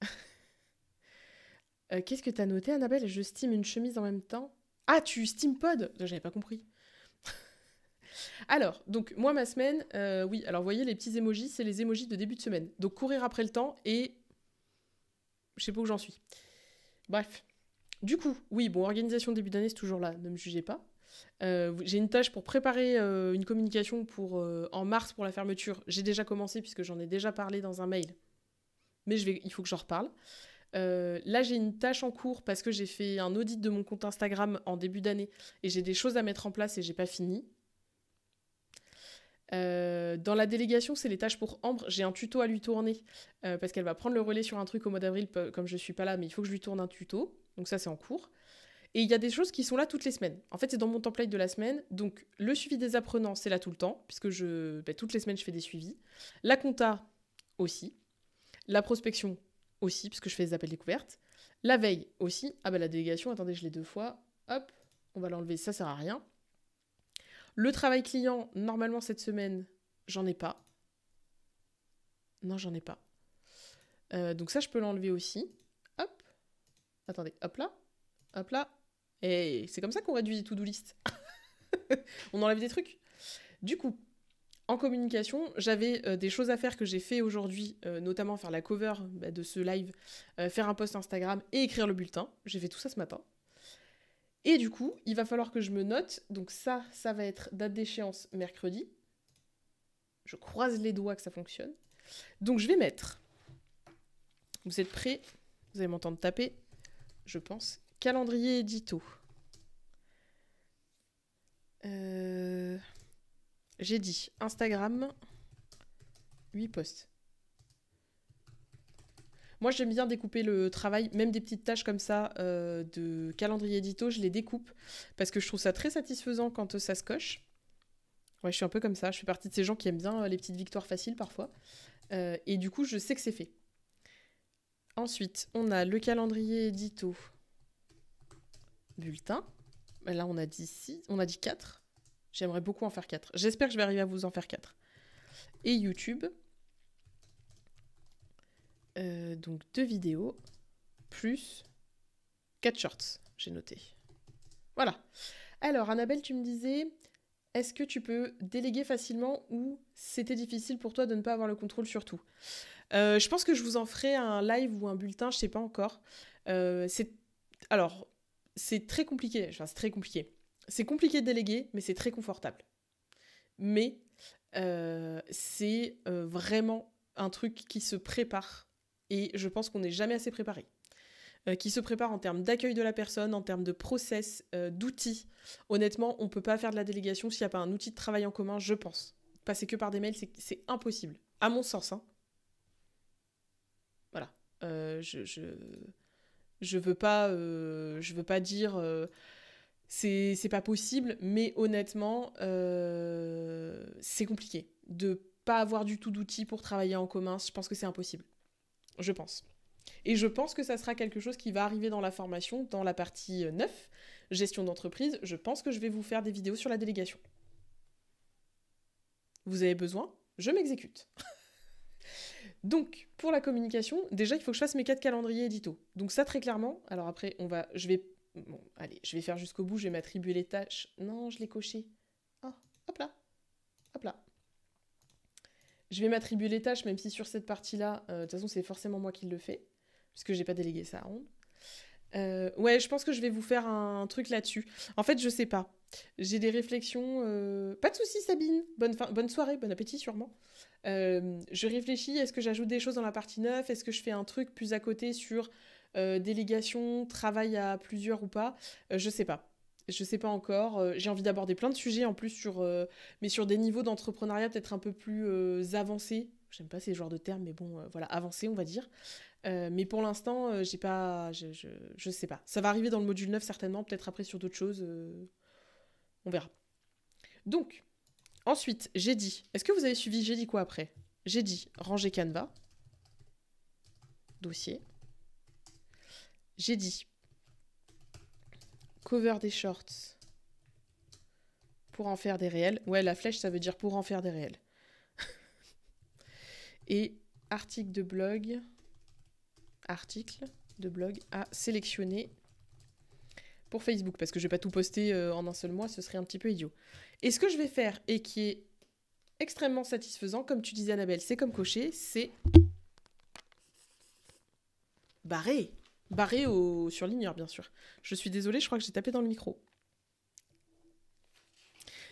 Euh, qu'est-ce que tu as noté, Annabelle Je steam une chemise en même temps. Ah, tu steam steampod J'avais pas compris. alors, donc, moi, ma semaine, euh, oui, alors, vous voyez, les petits émojis, c'est les émojis de début de semaine. Donc, courir après le temps et. Je sais pas où j'en suis. Bref. Du coup, oui, bon, organisation début d'année, c'est toujours là, ne me jugez pas. Euh, j'ai une tâche pour préparer euh, une communication pour, euh, en mars pour la fermeture. J'ai déjà commencé puisque j'en ai déjà parlé dans un mail. Mais il faut que j'en reparle. là, j'ai une tâche en cours parce que j'ai fait un audit de mon compte Instagram en début d'année et j'ai des choses à mettre en place et j'ai pas fini. dans la délégation, c'est les tâches pour Ambre. J'ai un tuto à lui tourner parce qu'elle va prendre le relais sur un truc au mois d'avril, comme je suis pas là, mais il faut que je lui tourne un tuto. Donc ça, c'est en cours. Et il y a des choses qui sont là toutes les semaines. En fait, c'est dans mon template de la semaine. Donc, le suivi des apprenants, c'est là tout le temps, puisque ben, toutes les semaines, je fais des suivis. La compta aussi. La prospection aussi, puisque je fais des appels découvertes. La veille aussi. Ah ben, la délégation, attendez, je l'ai deux fois. Hop, on va l'enlever, ça sert à rien. Le travail client, normalement cette semaine, j'en ai pas. Non, j'en ai pas. Euh, donc ça, je peux l'enlever aussi. Hop. Attendez, hop là. Hop là. Et c'est comme ça qu'on réduit to-do list. on enlève des trucs. Du coup, en communication, j'avais euh, des choses à faire que j'ai fait aujourd'hui, euh, notamment faire la cover bah, de ce live, euh, faire un post Instagram et écrire le bulletin. J'ai fait tout ça ce matin. Et du coup, il va falloir que je me note. Donc ça, ça va être date d'échéance mercredi. Je croise les doigts que ça fonctionne. Donc je vais mettre. Vous êtes prêts Vous allez m'entendre taper, je pense. Calendrier édito. Euh, j'ai dit Instagram, 8 posts. Moi, j'aime bien découper le travail, même des petites tâches comme ça euh, de calendrier édito, je les découpe parce que je trouve ça très satisfaisant quand ça se coche. Ouais, je suis un peu comme ça, je fais partie de ces gens qui aiment bien euh, les petites victoires faciles parfois. et du coup, je sais que c'est fait. Ensuite, on a le calendrier édito bulletin. Ben là, on a dit on a dit 4. J'aimerais beaucoup en faire 4. J'espère que je vais arriver à vous en faire 4. Et YouTube. Euh, donc deux vidéos plus 4 shorts, j'ai noté. Voilà. Alors, Annabelle, tu me disais, est-ce que tu peux déléguer facilement ou c'était difficile pour toi de ne pas avoir le contrôle sur tout euh, Je pense que je vous en ferai un live ou un bulletin, je ne sais pas encore. Euh, c'est alors c'est très compliqué. Enfin, c'est très compliqué. C'est compliqué de déléguer, mais c'est très confortable. Mais euh, c'est euh, vraiment un truc qui se prépare. Et je pense qu'on n'est jamais assez préparé. Euh, qui se prépare en termes d'accueil de la personne, en termes de process, d'outils. Honnêtement, on ne peut pas faire de la délégation s'il n'y a pas un outil de travail en commun, je pense. Passer que par des mails, c'est impossible. À mon sens. Hein. Voilà. je... Je veux pas, euh, je veux pas dire euh, c'est pas possible, mais honnêtement, euh, c'est compliqué de pas avoir du tout d'outils pour travailler en commun. Je pense que c'est impossible. Je pense. Et je pense que ça sera quelque chose qui va arriver dans la formation, dans la partie 9, gestion d'entreprise. Je pense que je vais vous faire des vidéos sur la délégation. Vous avez besoin Je m'exécute. Donc, pour la communication, déjà, il faut que je fasse mes quatre calendriers édito. Donc ça, très clairement. Alors après, on va, je vais, allez, je vais faire jusqu'au bout, je vais m'attribuer les tâches. Non, je l'ai coché. Oh, hop là, hop là. Je vais m'attribuer les tâches, même si sur cette partie-là, euh, de toute façon, c'est forcément moi qui le fais, puisque je n'ai pas délégué ça à Ronde. Euh, ouais, je pense que je vais vous faire un truc là-dessus. En fait, je sais pas. J'ai des réflexions. Euh, pas de soucis, Sabine. Bonne, Bonne soirée, bon appétit, sûrement. Euh, je réfléchis. Est-ce que j'ajoute des choses dans la partie 9 Est-ce que je fais un truc plus à côté sur délégation, travail à plusieurs ou pas Je sais pas. Je sais pas encore. J'ai envie d'aborder plein de sujets en plus sur, mais sur des niveaux d'entrepreneuriat peut-être un peu plus avancés J'aime pas ces genres de termes, mais bon, euh, voilà, avancé, on va dire. Euh, mais pour l'instant, euh, j'ai pas. Je, je, je, sais pas. Ça va arriver dans le module 9, certainement, peut-être après sur d'autres choses. on verra. Donc, ensuite, j'ai dit. Est-ce que vous avez suivi J'ai dit quoi après J'ai dit ranger Canva. Dossier. J'ai dit cover des shorts pour en faire des réels. Ouais, la flèche, ça veut dire pour en faire des réels et article de blog, article de blog à sélectionner pour Facebook, parce que je ne vais pas tout poster euh, en un seul mois, ce serait un petit peu idiot. Et ce que je vais faire, et qui est extrêmement satisfaisant, comme tu disais Annabelle, c'est comme cocher, c'est barrer. Barrer au surligneur, bien sûr. Je suis désolée, je crois que j'ai tapé dans le micro.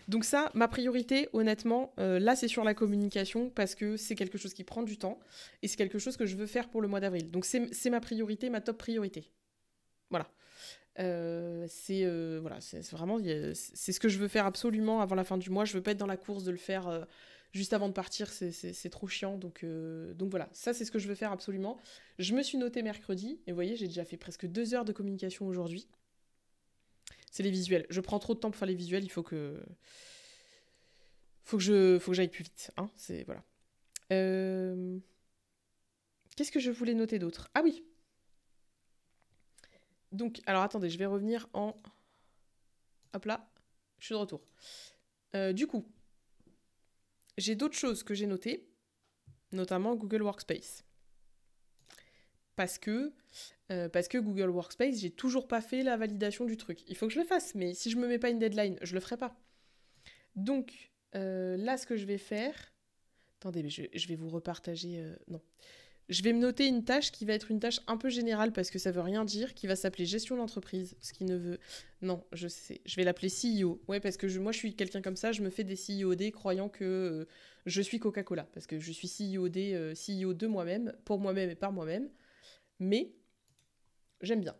Donc ça, ma priorité, honnêtement, euh, là c'est sur la communication parce que c'est quelque chose qui prend du temps et c'est quelque chose que je veux faire pour le mois d'avril. Donc c'est ma priorité, ma top priorité. Voilà. Euh, c'est euh, voilà, c'est vraiment c'est ce que je veux faire absolument avant la fin du mois. Je veux pas être dans la course de le faire juste avant de partir, c'est trop chiant. Donc donc voilà, ça c'est ce que je veux faire absolument. Je me suis noté mercredi et vous voyez, j'ai déjà fait presque deux heures de communication aujourd'hui c'est les visuels. Je prends trop de temps pour faire les visuels, il faut que. Faut que je, faut que j'aille plus vite. Hein. c'est voilà. Euh, qu'est-ce que je voulais noter d'autre Ah oui. Donc, alors attendez, je vais revenir en. Hop là, je suis de retour. Euh, du coup, j'ai d'autres choses que j'ai notées, notamment Google Workspace. Parce que euh, parce que Google Workspace, j'ai toujours pas fait la validation du truc. Il faut que je le fasse, mais si je me mets pas une deadline, je le ferai pas. Donc euh, là, ce que je vais faire, attendez, je, vais vous repartager. Euh, non, je vais me noter une tâche qui va être une tâche un peu générale parce que ça veut rien dire, qui va s'appeler gestion d'entreprise, ce qui ne veut. Non, je sais, je vais l'appeler CEO. Ouais, parce que moi, je suis quelqu'un comme ça, je me fais des CEOD croyant que je suis Coca-Cola, parce que je suis CEOD, CEO de moi-même, pour moi-même et par moi-même. Mais j'aime bien.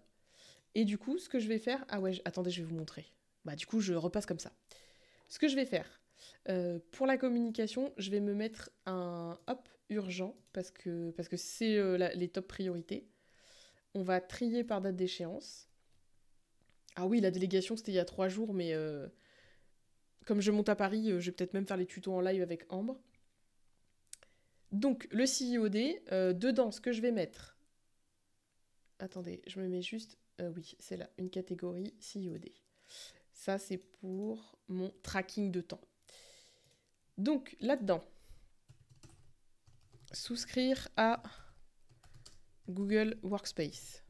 Et du coup, ce que je vais faire, ah ouais, attendez, je vais vous montrer. Bah du coup, je repasse comme ça. Ce que je vais faire, euh, pour la communication, je vais me mettre un hop urgent parce que parce que c'est euh, les top priorités. On va trier par date d'échéance. Ah oui, la délégation c'était il y a trois jours, mais euh, comme je monte à Paris, je vais peut-être même faire les tutos en live avec Ambre. Donc le CIOD, e dedans, ce que je vais mettre, attendez, je me mets juste, euh, oui, c'est là, une catégorie CIOD. E ça, c'est pour mon tracking de temps. Donc, là-dedans, souscrire à Google Workspace.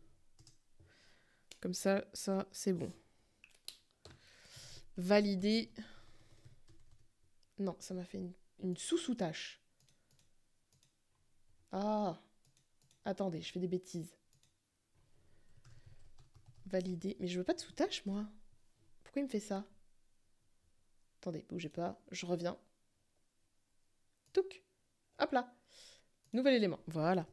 Comme ça, ça, c'est bon. Valider. Non, ça m'a fait une, sous-sous-tâche. Ah Attendez, je fais des bêtises valider. Mais je veux pas de sous-tâche, moi. Pourquoi il me fait ça Attendez, bougez pas, je reviens. Touc Hop là Nouvel élément, voilà.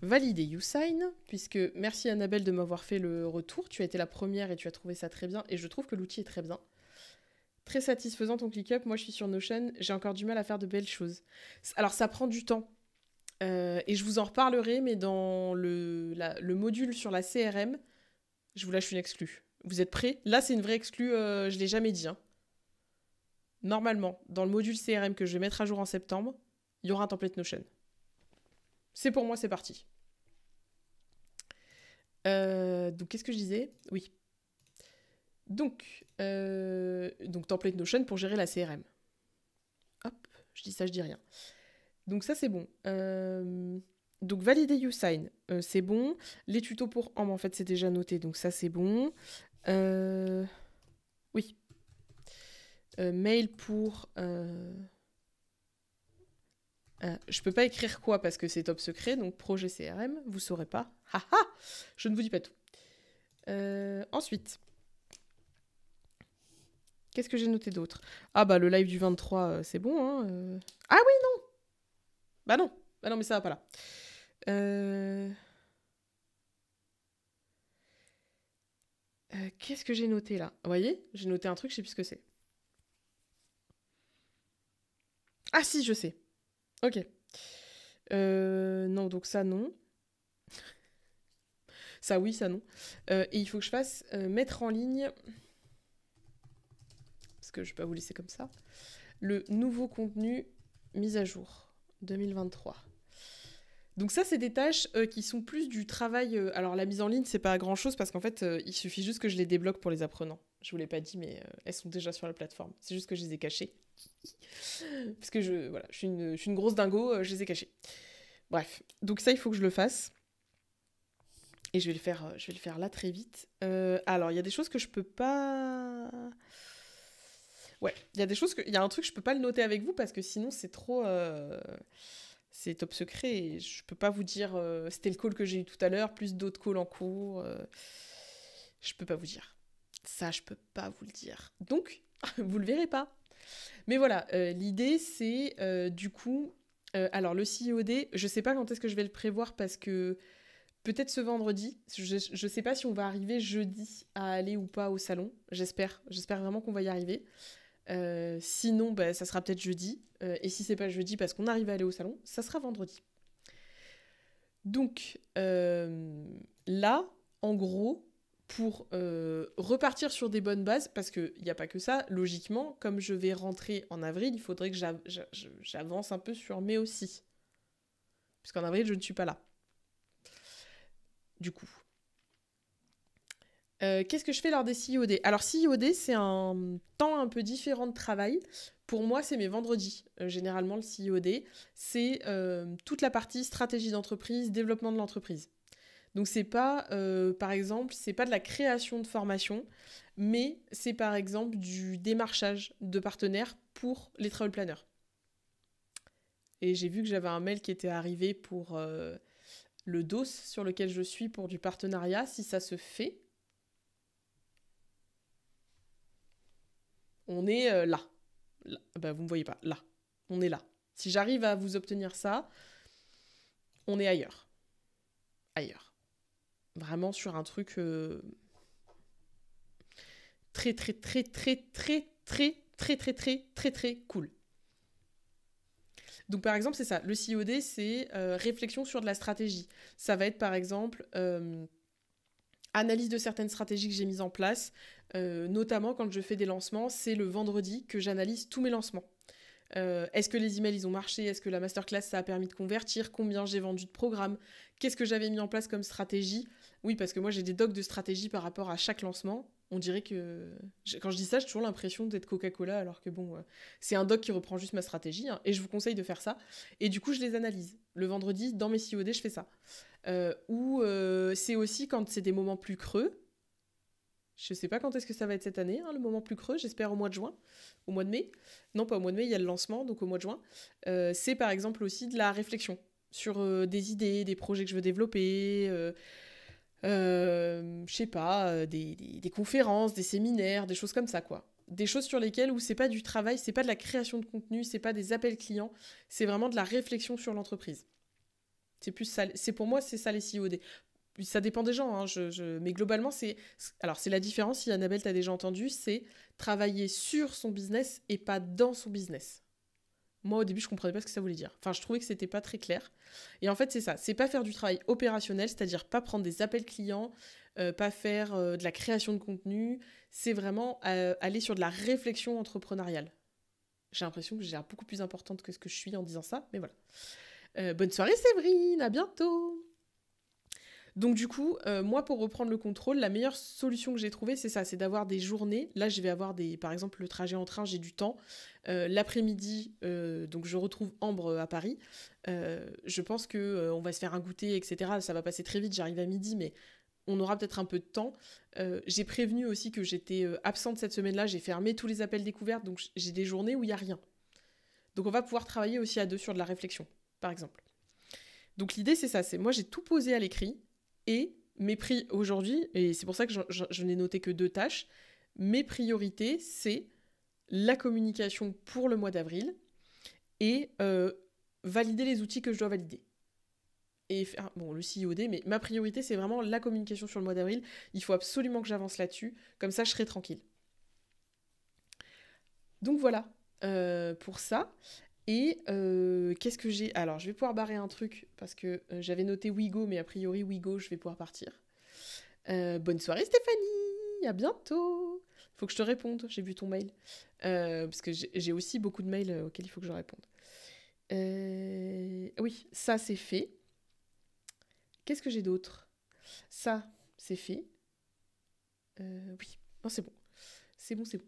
Valider sign. puisque merci Annabelle de m'avoir fait le retour. Tu as été la première et tu as trouvé ça très bien. Et je trouve que l'outil est très bien. Très satisfaisant ton click-up. Moi, je suis sur Notion. J'ai encore du mal à faire de belles choses. Alors, ça prend du temps. Euh, et je vous en reparlerai, mais dans le module sur la CRM, je vous lâche une exclue. Vous êtes prêts Là, c'est une vraie exclue, je euh, je l'ai jamais dit. Hein. Normalement, dans le module CRM que je vais mettre à jour en septembre, il y aura un template Notion. C'est pour moi, c'est parti. Euh, donc, qu'est-ce que je disais Oui. Donc, euh, donc, template Notion pour gérer la CRM. Hop, je dis ça, je dis rien. Donc, ça, c'est bon donc valider YouSign, euh, c'est bon. Les tutos pour Am, en fait, c'est déjà noté, donc ça c'est bon. Euh, oui. Euh, mail pour... je peux pas écrire quoi parce que c'est top secret, donc projet CRM, vous saurez pas. Haha Je ne vous dis pas tout. ensuite, qu'est-ce que j'ai noté d'autre Ah bah le live du 23, c'est bon. Hein, ah oui, non Bah non, bah non, mais ça va pas là. Euh, euh, qu'est-ce que j'ai noté là Vous voyez J'ai noté un truc, je sais plus ce que c'est. Ah si, je sais. Ok. Euh, non, donc ça non. ça oui, ça non. et il faut que je fasse mettre en ligne, parce que je ne vais pas vous laisser comme ça, le nouveau contenu mise à jour 2023. Donc ça, c'est des tâches euh, qui sont plus du travail. Euh, alors la mise en ligne, c'est pas grand chose parce qu'en fait, euh, il suffit juste que je les débloque pour les apprenants. Je vous l'ai pas dit, mais elles sont déjà sur la plateforme. C'est juste que je les ai cachées parce que je, voilà, je suis une, grosse dingo, je les ai cachées. Bref, donc ça, il faut que je le fasse. Et je vais le faire, je vais le faire là très vite. alors, il y a des choses que je peux pas. Ouais, il y a des choses que, il y a un truc que je peux pas le noter avec vous parce que sinon c'est trop c'est top secret. Et je peux pas vous dire, euh, c'était le call que j'ai eu tout à l'heure, plus d'autres calls en cours. Euh, je peux pas vous dire. Ça, je peux pas vous le dire. Donc, vous le verrez pas. Mais voilà, euh, l'idée, c'est du coup. alors, le CIOD, e je sais pas quand est-ce que je vais le prévoir parce que peut-être ce vendredi. Je, je sais pas si on va arriver jeudi à aller ou pas au salon. J'espère. J'espère vraiment qu'on va y arriver. Euh, sinon, bah, ça sera peut-être jeudi. Euh, et si c'est pas jeudi parce qu'on arrive à aller au salon, ça sera vendredi. Donc euh, là, en gros, pour repartir sur des bonnes bases, parce qu'il n'y a pas que ça, logiquement, comme je vais rentrer en avril, il faudrait que j'avance un peu sur mai aussi. Puisqu'en avril, je ne suis pas là. Du coup. Euh, qu'est-ce que je fais lors des CIOD Alors, CIOD, c'est un temps un peu différent de travail. Pour moi, c'est mes vendredis. Euh, généralement, le CIOD, c'est euh, toute la partie stratégie d'entreprise, développement de l'entreprise. Donc, c'est pas, par exemple, c'est pas de la création de formation, mais c'est par exemple du démarchage de partenaires pour les travel planners. Et j'ai vu que j'avais un mail qui était arrivé pour le DOS sur lequel je suis pour du partenariat, si ça se fait. On est là. vous ne me voyez pas, là. On est là. Si j'arrive à vous obtenir ça, on est ailleurs. Ailleurs. Vraiment sur un truc très, très, très, très, très, très, très, très, très, très, très cool. Donc par exemple, c'est ça. Le COD, c'est réflexion sur de la stratégie. Ça va être par exemple analyse de certaines stratégies que j'ai mises en place, euh, notamment quand je fais des lancements, c'est le vendredi que j'analyse tous mes lancements. Euh, est-ce que les emails ils ont marché Est-ce que la masterclass ça a permis de convertir Combien j'ai vendu de programmes Qu'est-ce que j'avais mis en place comme stratégie Oui, parce que moi j'ai des docs de stratégie par rapport à chaque lancement on dirait que quand je dis ça, j'ai toujours l'impression d'être Coca-Cola, alors que bon, euh, c'est un doc qui reprend juste ma stratégie, hein, et je vous conseille de faire ça. Et du coup, je les analyse. Le vendredi, dans mes COD, je fais ça. Euh, ou euh, c'est aussi quand c'est des moments plus creux. Je sais pas quand est-ce que ça va être cette année, hein, le moment plus creux, j'espère au mois de juin, au mois de mai. Non, pas au mois de mai, il y a le lancement, donc au mois de juin. c'est par exemple aussi de la réflexion sur des idées, des projets que je veux développer euh, je sais pas, euh, des, conférences, des séminaires, des choses comme ça, quoi. Des choses sur lesquelles où c'est pas du travail, c'est pas de la création de contenu, c'est pas des appels clients, c'est vraiment de la réflexion sur l'entreprise. C'est plus ça, c'est pour moi, c'est ça les CEO. ça dépend des gens, hein, mais globalement, c'est. Alors, c'est la différence, si Annabelle, t'a déjà entendu, c'est travailler sur son business et pas dans son business. Moi, au début, je comprenais pas ce que ça voulait dire. Enfin, je trouvais que c'était pas très clair. Et en fait, c'est ça. C'est pas faire du travail opérationnel, c'est-à-dire pas prendre des appels clients, euh, pas faire euh, de la création de contenu. C'est vraiment euh, aller sur de la réflexion entrepreneuriale. J'ai l'impression que j'ai l'air beaucoup plus importante que ce que je suis en disant ça, mais voilà. bonne soirée, Séverine. À bientôt. Donc du coup, euh, moi pour reprendre le contrôle, la meilleure solution que j'ai trouvée, c'est ça, c'est d'avoir des journées. Là, je vais avoir des, par exemple, le trajet en train, j'ai du temps. Euh, l'après-midi, euh, donc je retrouve Ambre à Paris. je pense que on va se faire un goûter, etc. Ça va passer très vite. J'arrive à midi, mais on aura peut-être un peu de temps. j'ai prévenu aussi que j'étais absente cette semaine-là. J'ai fermé tous les appels découvertes, donc j'ai des journées où il y a rien. Donc on va pouvoir travailler aussi à deux sur de la réflexion, par exemple. Donc l'idée c'est ça, c'est moi j'ai tout posé à l'écrit, et mes prix aujourd'hui, et c'est pour ça que je, n'ai noté que deux tâches, mes priorités, c'est la communication pour le mois d'avril et euh, valider les outils que je dois valider. Et faire, ah, bon, le CIOD, e mais ma priorité, c'est vraiment la communication sur le mois d'avril. Il faut absolument que j'avance là-dessus, comme ça, je serai tranquille. Donc voilà euh, pour ça. Et euh, qu'est-ce que j'ai Alors, je vais pouvoir barrer un truc parce que euh, j'avais noté Wigo, mais a priori, Wigo, je vais pouvoir partir. Euh, bonne soirée, Stéphanie À bientôt Faut que je te réponde, j'ai vu ton mail. parce que j'ai aussi beaucoup de mails auxquels il faut que je réponde. Oui, ça, c'est fait. Qu'est-ce que j'ai d'autre Ça, c'est fait. oui, Non, c'est bon. C'est bon, c'est bon.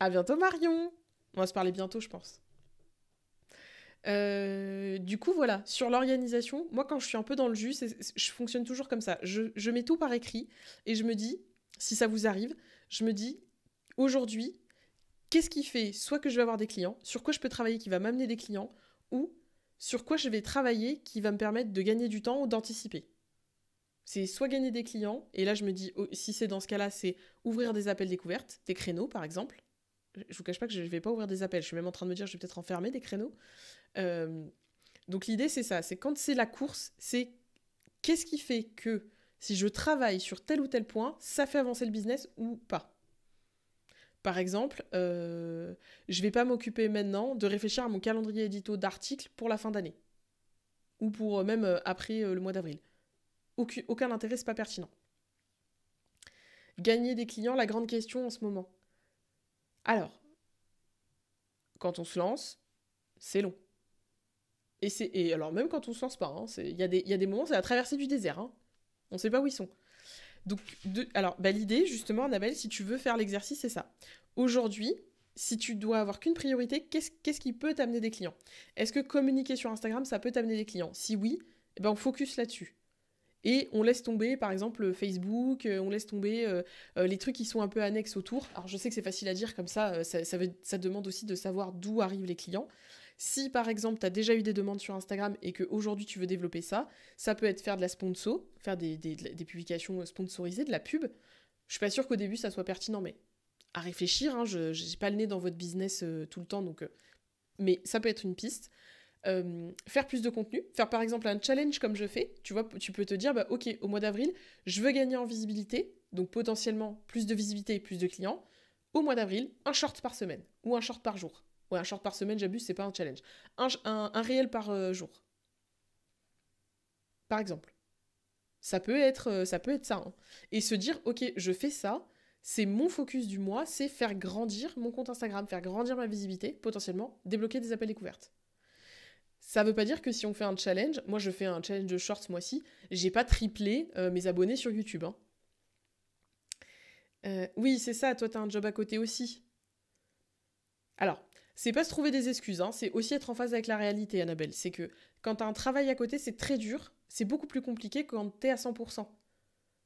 À bientôt, Marion on va se parler bientôt, je pense. Euh, du coup, voilà, sur l'organisation, moi quand je suis un peu dans le jus, je fonctionne toujours comme ça. Je, je, mets tout par écrit et je me dis, si ça vous arrive, je me dis, aujourd'hui, qu'est-ce qui fait soit que je vais avoir des clients, sur quoi je peux travailler qui va m'amener des clients, ou sur quoi je vais travailler qui va me permettre de gagner du temps ou d'anticiper. C'est soit gagner des clients, et là je me dis, oh, si c'est dans ce cas-là, c'est ouvrir des appels découvertes, des créneaux par exemple, je vous cache pas que je vais pas ouvrir des appels. Je suis même en train de me dire, que je vais peut-être enfermer des créneaux. Euh, donc l'idée, c'est ça. C'est quand c'est la course, c'est qu'est-ce qui fait que si je travaille sur tel ou tel point, ça fait avancer le business ou pas. Par exemple, je euh, je vais pas m'occuper maintenant de réfléchir à mon calendrier édito d'articles pour la fin d'année ou pour euh, même après le mois d'avril. Aucun, intérêt, intérêt, n'est pas pertinent. Gagner des clients, la grande question en ce moment. Alors, quand on se lance, c'est long. Et, et alors, même quand on se lance pas, hein, il y, a des moments, c'est la traversée du désert. On hein. On sait pas où ils sont. Donc, alors, bah, l'idée, justement, Annabelle, si tu veux faire l'exercice, c'est ça. Aujourd'hui, si tu dois avoir qu'une priorité, qu'est-ce qui peut t'amener des clients Est-ce que communiquer sur Instagram, ça peut t'amener des clients Si oui, eh ben, on focus là-dessus. Et on laisse tomber, par exemple, euh, Facebook, euh, on laisse tomber euh, les trucs qui sont un peu annexes autour. Alors je sais que c'est facile à dire comme ça, ça, ça, demande aussi de savoir d'où arrivent les clients. Si par exemple tu as déjà eu des demandes sur Instagram et qu'aujourd'hui tu veux développer ça, ça peut être faire de la sponsor, faire des, publications sponsorisées, de la pub. Je suis pas sûre qu'au début ça soit pertinent, mais à réfléchir, hein, je n'ai pas le nez dans votre business tout le temps, donc mais ça peut être une piste. Euh, faire plus de contenu, faire par exemple un challenge comme je fais, tu vois, tu peux te dire, bah, ok, au mois d'avril, je veux gagner en visibilité, donc potentiellement plus de visibilité et plus de clients, au mois d'avril, un short par semaine, ou un short par jour. Ouais, un short par semaine, j'abuse, c'est pas un challenge. Un, réel par euh, jour. Par exemple. Ça peut être euh, ça. Peut être ça hein. Et se dire, ok, je fais ça, c'est mon focus du mois, c'est faire grandir mon compte Instagram, faire grandir ma visibilité, potentiellement débloquer des appels découvertes. Ça veut pas dire que si on fait un challenge, moi je fais un challenge de shorts ce mois-ci, j'ai pas triplé euh, mes abonnés sur YouTube. Hein. Euh, oui, c'est ça, toi t'as un job à côté aussi. Alors, c'est pas se trouver des excuses, hein, c'est aussi être en phase avec la réalité, Annabelle. C'est que quand t'as un travail à côté, c'est très dur, c'est beaucoup plus compliqué que quand t'es à 100%.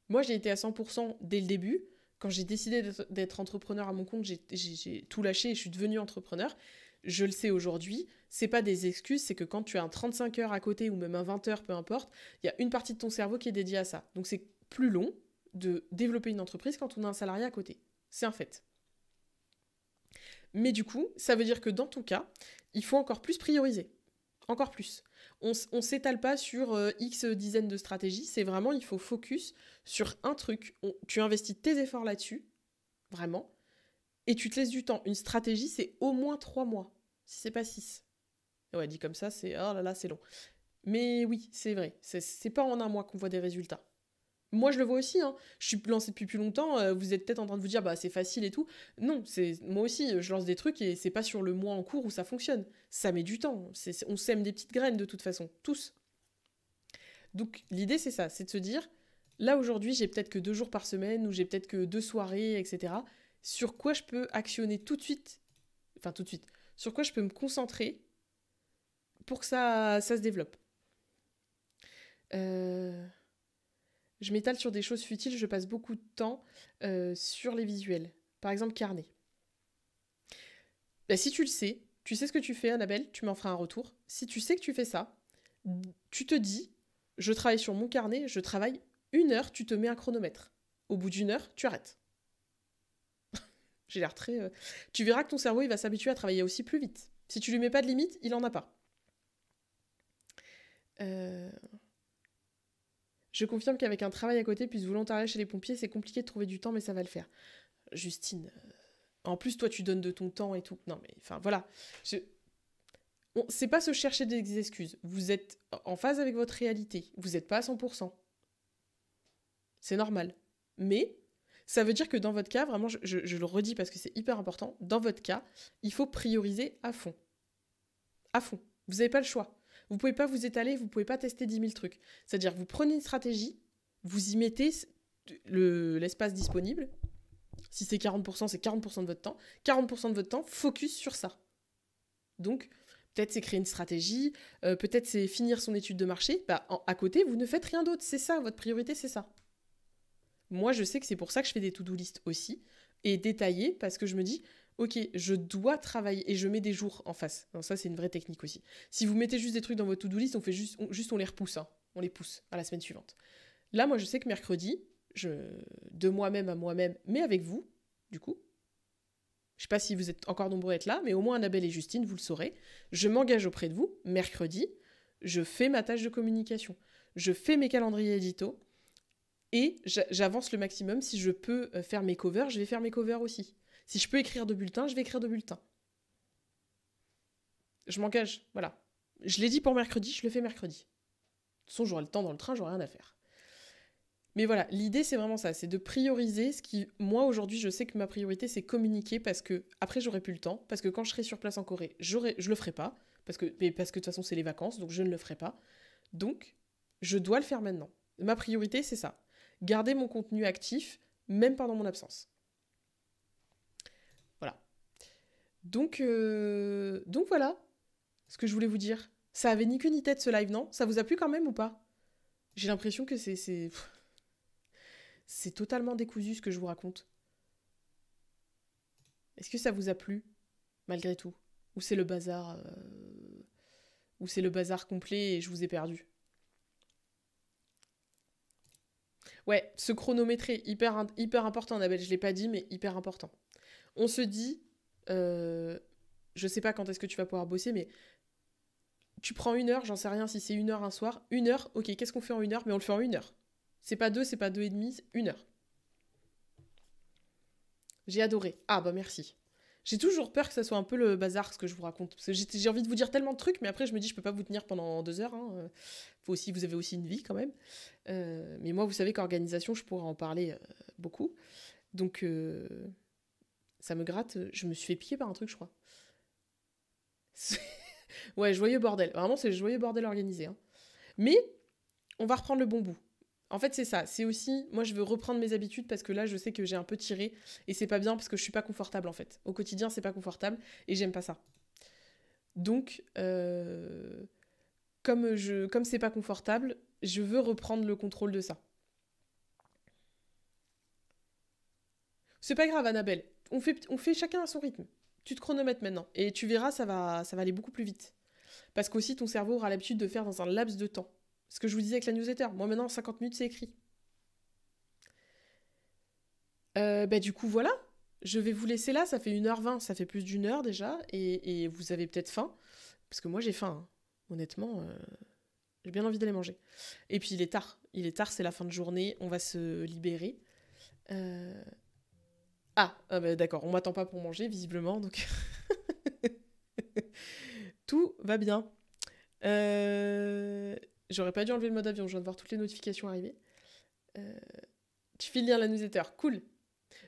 Moi j'ai été à 100% dès le début. Quand j'ai décidé d'être entrepreneur à mon compte, j'ai tout lâché et je suis devenue entrepreneur je le sais aujourd'hui, c'est pas des excuses, c'est que quand tu as un 35 heures à côté ou même un 20 heures, peu importe, il y a une partie de ton cerveau qui est dédiée à ça. Donc c'est plus long de développer une entreprise quand on a un salarié à côté. C'est un fait. Mais du coup, ça veut dire que dans tout cas, il faut encore plus prioriser. Encore plus. On, ne s'étale pas sur euh, X dizaines de stratégies, c'est vraiment, il faut focus sur un truc. tu investis tes efforts là-dessus, vraiment et tu te laisses du temps. Une stratégie, c'est au moins trois mois, si c'est pas six. Ouais, dit comme ça, c'est oh là là, c'est long. Mais oui, c'est vrai. C'est pas en un mois qu'on voit des résultats. Moi, je le vois aussi. Hein. Je suis lancée depuis plus longtemps. Euh, vous êtes peut-être en train de vous dire, bah c'est facile et tout. Non, c'est moi aussi. Je lance des trucs et c'est pas sur le mois en cours où ça fonctionne. Ça met du temps. on sème des petites graines de toute façon, tous. Donc l'idée, c'est ça, c'est de se dire, là aujourd'hui, j'ai peut-être que deux jours par semaine ou j'ai peut-être que deux soirées, etc sur quoi je peux actionner tout de suite, enfin tout de suite, sur quoi je peux me concentrer pour que ça, ça se développe. Euh, je m'étale sur des choses futiles, je passe beaucoup de temps euh, sur les visuels. Par exemple, carnet. Bah, si tu le sais, tu sais ce que tu fais, Annabelle, tu m'en feras un retour. Si tu sais que tu fais ça, tu te dis, je travaille sur mon carnet, je travaille une heure, tu te mets un chronomètre. Au bout d'une heure, tu arrêtes. J'ai l'air très. Euh, tu verras que ton cerveau, il va s'habituer à travailler aussi plus vite. Si tu lui mets pas de limite, il en a pas. Euh, je confirme qu'avec un travail à côté, puis ce volontariat chez les pompiers, c'est compliqué de trouver du temps, mais ça va le faire. Justine, euh, en plus, toi, tu donnes de ton temps et tout. Non, mais enfin, voilà. c'est pas se chercher des excuses. Vous êtes en phase avec votre réalité. Vous n'êtes pas à 100%. C'est normal. Mais ça veut dire que dans votre cas, vraiment, je, le redis parce que c'est hyper important, dans votre cas, il faut prioriser à fond. À fond. Vous n'avez pas le choix. Vous pouvez pas vous étaler, vous pouvez pas tester 10 000 trucs. C'est-à-dire, vous prenez une stratégie, vous y mettez l'espace disponible. Si c'est 40%, c'est 40% de votre temps. 40% de votre temps, focus sur ça. Donc, peut-être c'est créer une stratégie, euh, peut-être c'est finir son étude de marché. Bah, à côté, vous ne faites rien d'autre. C'est ça, votre priorité, c'est ça moi, je sais que c'est pour ça que je fais des to-do list aussi, et détaillées, parce que je me dis, ok, je dois travailler, et je mets des jours en face. ça, c'est une vraie technique aussi. Si vous mettez juste des trucs dans votre to-do list, on fait juste on, les repousse, hein. on les pousse à la semaine suivante. Là, moi, je sais que mercredi, je, de moi-même à moi-même, mais avec vous, du coup, je ne sais pas si vous êtes encore nombreux à être là, mais au moins Annabelle et Justine, vous le saurez, je m'engage auprès de vous, mercredi, je fais ma tâche de communication, je fais mes calendriers éditos et j'avance le maximum. Si je peux euh, faire mes covers, je vais faire mes covers aussi. Si je peux écrire de bulletins, je vais écrire de bulletins. Je m'engage, voilà. Je l'ai dit pour mercredi, je le fais mercredi. De toute façon, j'aurai le temps dans le train, j'aurai rien à faire. Mais voilà, l'idée c'est vraiment ça, c'est de prioriser ce qui, moi aujourd'hui, je sais que ma priorité c'est communiquer parce que après j'aurai plus le temps, parce que quand je serai sur place en Corée, j'aurai, je le ferai pas, parce que, mais parce que de toute façon c'est les vacances, donc je ne le ferai pas. Donc, je dois le faire maintenant. Ma priorité c'est ça garder mon contenu actif, même pendant mon absence. Voilà. Donc, euh, donc voilà ce que je voulais vous dire. Ça avait ni queue ni tête ce live, non Ça vous a plu quand même ou pas J'ai l'impression que c'est. C'est totalement décousu ce que je vous raconte. Est-ce que ça vous a plu, malgré tout Ou c'est le bazar. Euh, ou c'est le bazar complet et je vous ai perdu Ouais, se chronométré, hyper, hyper important, Annabelle, je l'ai pas dit, mais hyper important. On se dit, euh, je sais pas quand est-ce que tu vas pouvoir bosser, mais tu prends une heure, j'en sais rien si c'est une heure un soir, une heure, ok, qu'est-ce qu'on fait en une heure Mais on le fait en une heure. C'est pas deux, c'est pas deux et demie, une heure. J'ai adoré. Ah bah merci. J'ai toujours peur que ça soit un peu le bazar ce que je vous raconte. j'ai envie de vous dire tellement de trucs, mais après, je me dis, je peux pas vous tenir pendant deux heures. Hein. aussi, vous avez aussi une vie quand même. Euh, mais moi, vous savez qu'organisation, je pourrais en parler euh, beaucoup. Donc, euh, ça me gratte. Je me suis fait piquer par un truc, je crois. ouais, joyeux bordel. Vraiment, c'est joyeux bordel organisé. Hein. Mais, on va reprendre le bon bout. En fait, c'est ça. C'est aussi, moi, je veux reprendre mes habitudes parce que là, je sais que j'ai un peu tiré et c'est pas bien parce que je suis pas confortable en fait. Au quotidien, c'est pas confortable et j'aime pas ça. Donc, euh, comme je, comme c'est pas confortable, je veux reprendre le contrôle de ça. C'est pas grave, Annabelle. On fait, on fait chacun à son rythme. Tu te chronomètes maintenant et tu verras, ça va, ça va aller beaucoup plus vite. Parce qu'aussi, ton cerveau aura l'habitude de faire dans un laps de temps. Ce que je vous disais avec la newsletter. Moi, maintenant, 50 minutes, c'est écrit. Euh, bah, du coup, voilà. Je vais vous laisser là. Ça fait 1h20. Ça fait plus d'une heure déjà. Et, vous avez peut-être faim. Parce que moi, j'ai faim. Hein. Honnêtement, euh, j'ai bien envie d'aller manger. Et puis, il est tard. Il est tard. C'est la fin de journée. On va se libérer. Euh, ah, ah bah, d'accord. On m'attend pas pour manger, visiblement. Donc. Tout va bien. Euh, J'aurais pas dû enlever le mode avion, je viens de voir toutes les notifications arriver. Euh, tu files lire la newsletter, cool.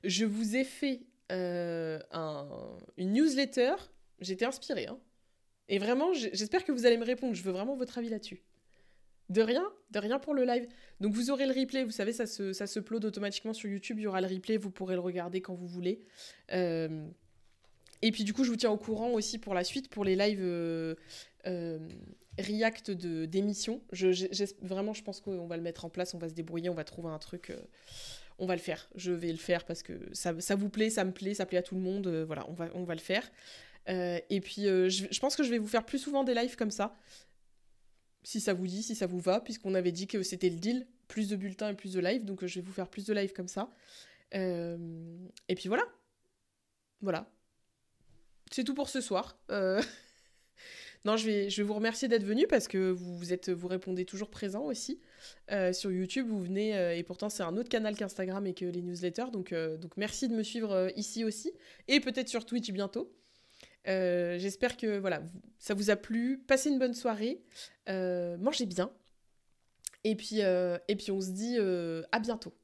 Je vous ai fait euh, une newsletter, j'étais inspirée. Hein. Et vraiment, j'espère que vous allez me répondre, je veux vraiment votre avis là-dessus. De rien, de rien pour le live. Donc vous aurez le replay, vous savez, ça se, ça plode automatiquement sur YouTube, il y aura le replay, vous pourrez le regarder quand vous voulez. Euh, et puis du coup, je vous tiens au courant aussi pour la suite, pour les lives euh, React de d'émission. Je, vraiment, je pense qu'on va le mettre en place, on va se débrouiller, on va trouver un truc. Euh, on va le faire. Je vais le faire parce que ça, vous plaît, ça me plaît, ça plaît à tout le monde. Euh, voilà, on va, on va le faire. Euh, et puis, je, je, pense que je vais vous faire plus souvent des lives comme ça. Si ça vous dit, si ça vous va, puisqu'on avait dit que c'était le deal, plus de bulletins et plus de lives. Donc, je vais vous faire plus de lives comme ça. et puis voilà. Voilà. C'est tout pour ce soir. Non, je vais, je vous remercier d'être venu parce que vous, êtes, vous répondez toujours présent aussi. Euh, sur YouTube, vous venez, euh, et pourtant c'est un autre canal qu'Instagram et que les newsletters. Donc, euh, donc merci de me suivre ici aussi, et peut-être sur Twitch bientôt. J'espère que voilà, ça vous a plu. Passez une bonne soirée, mangez bien, et puis, et puis on se dit à bientôt.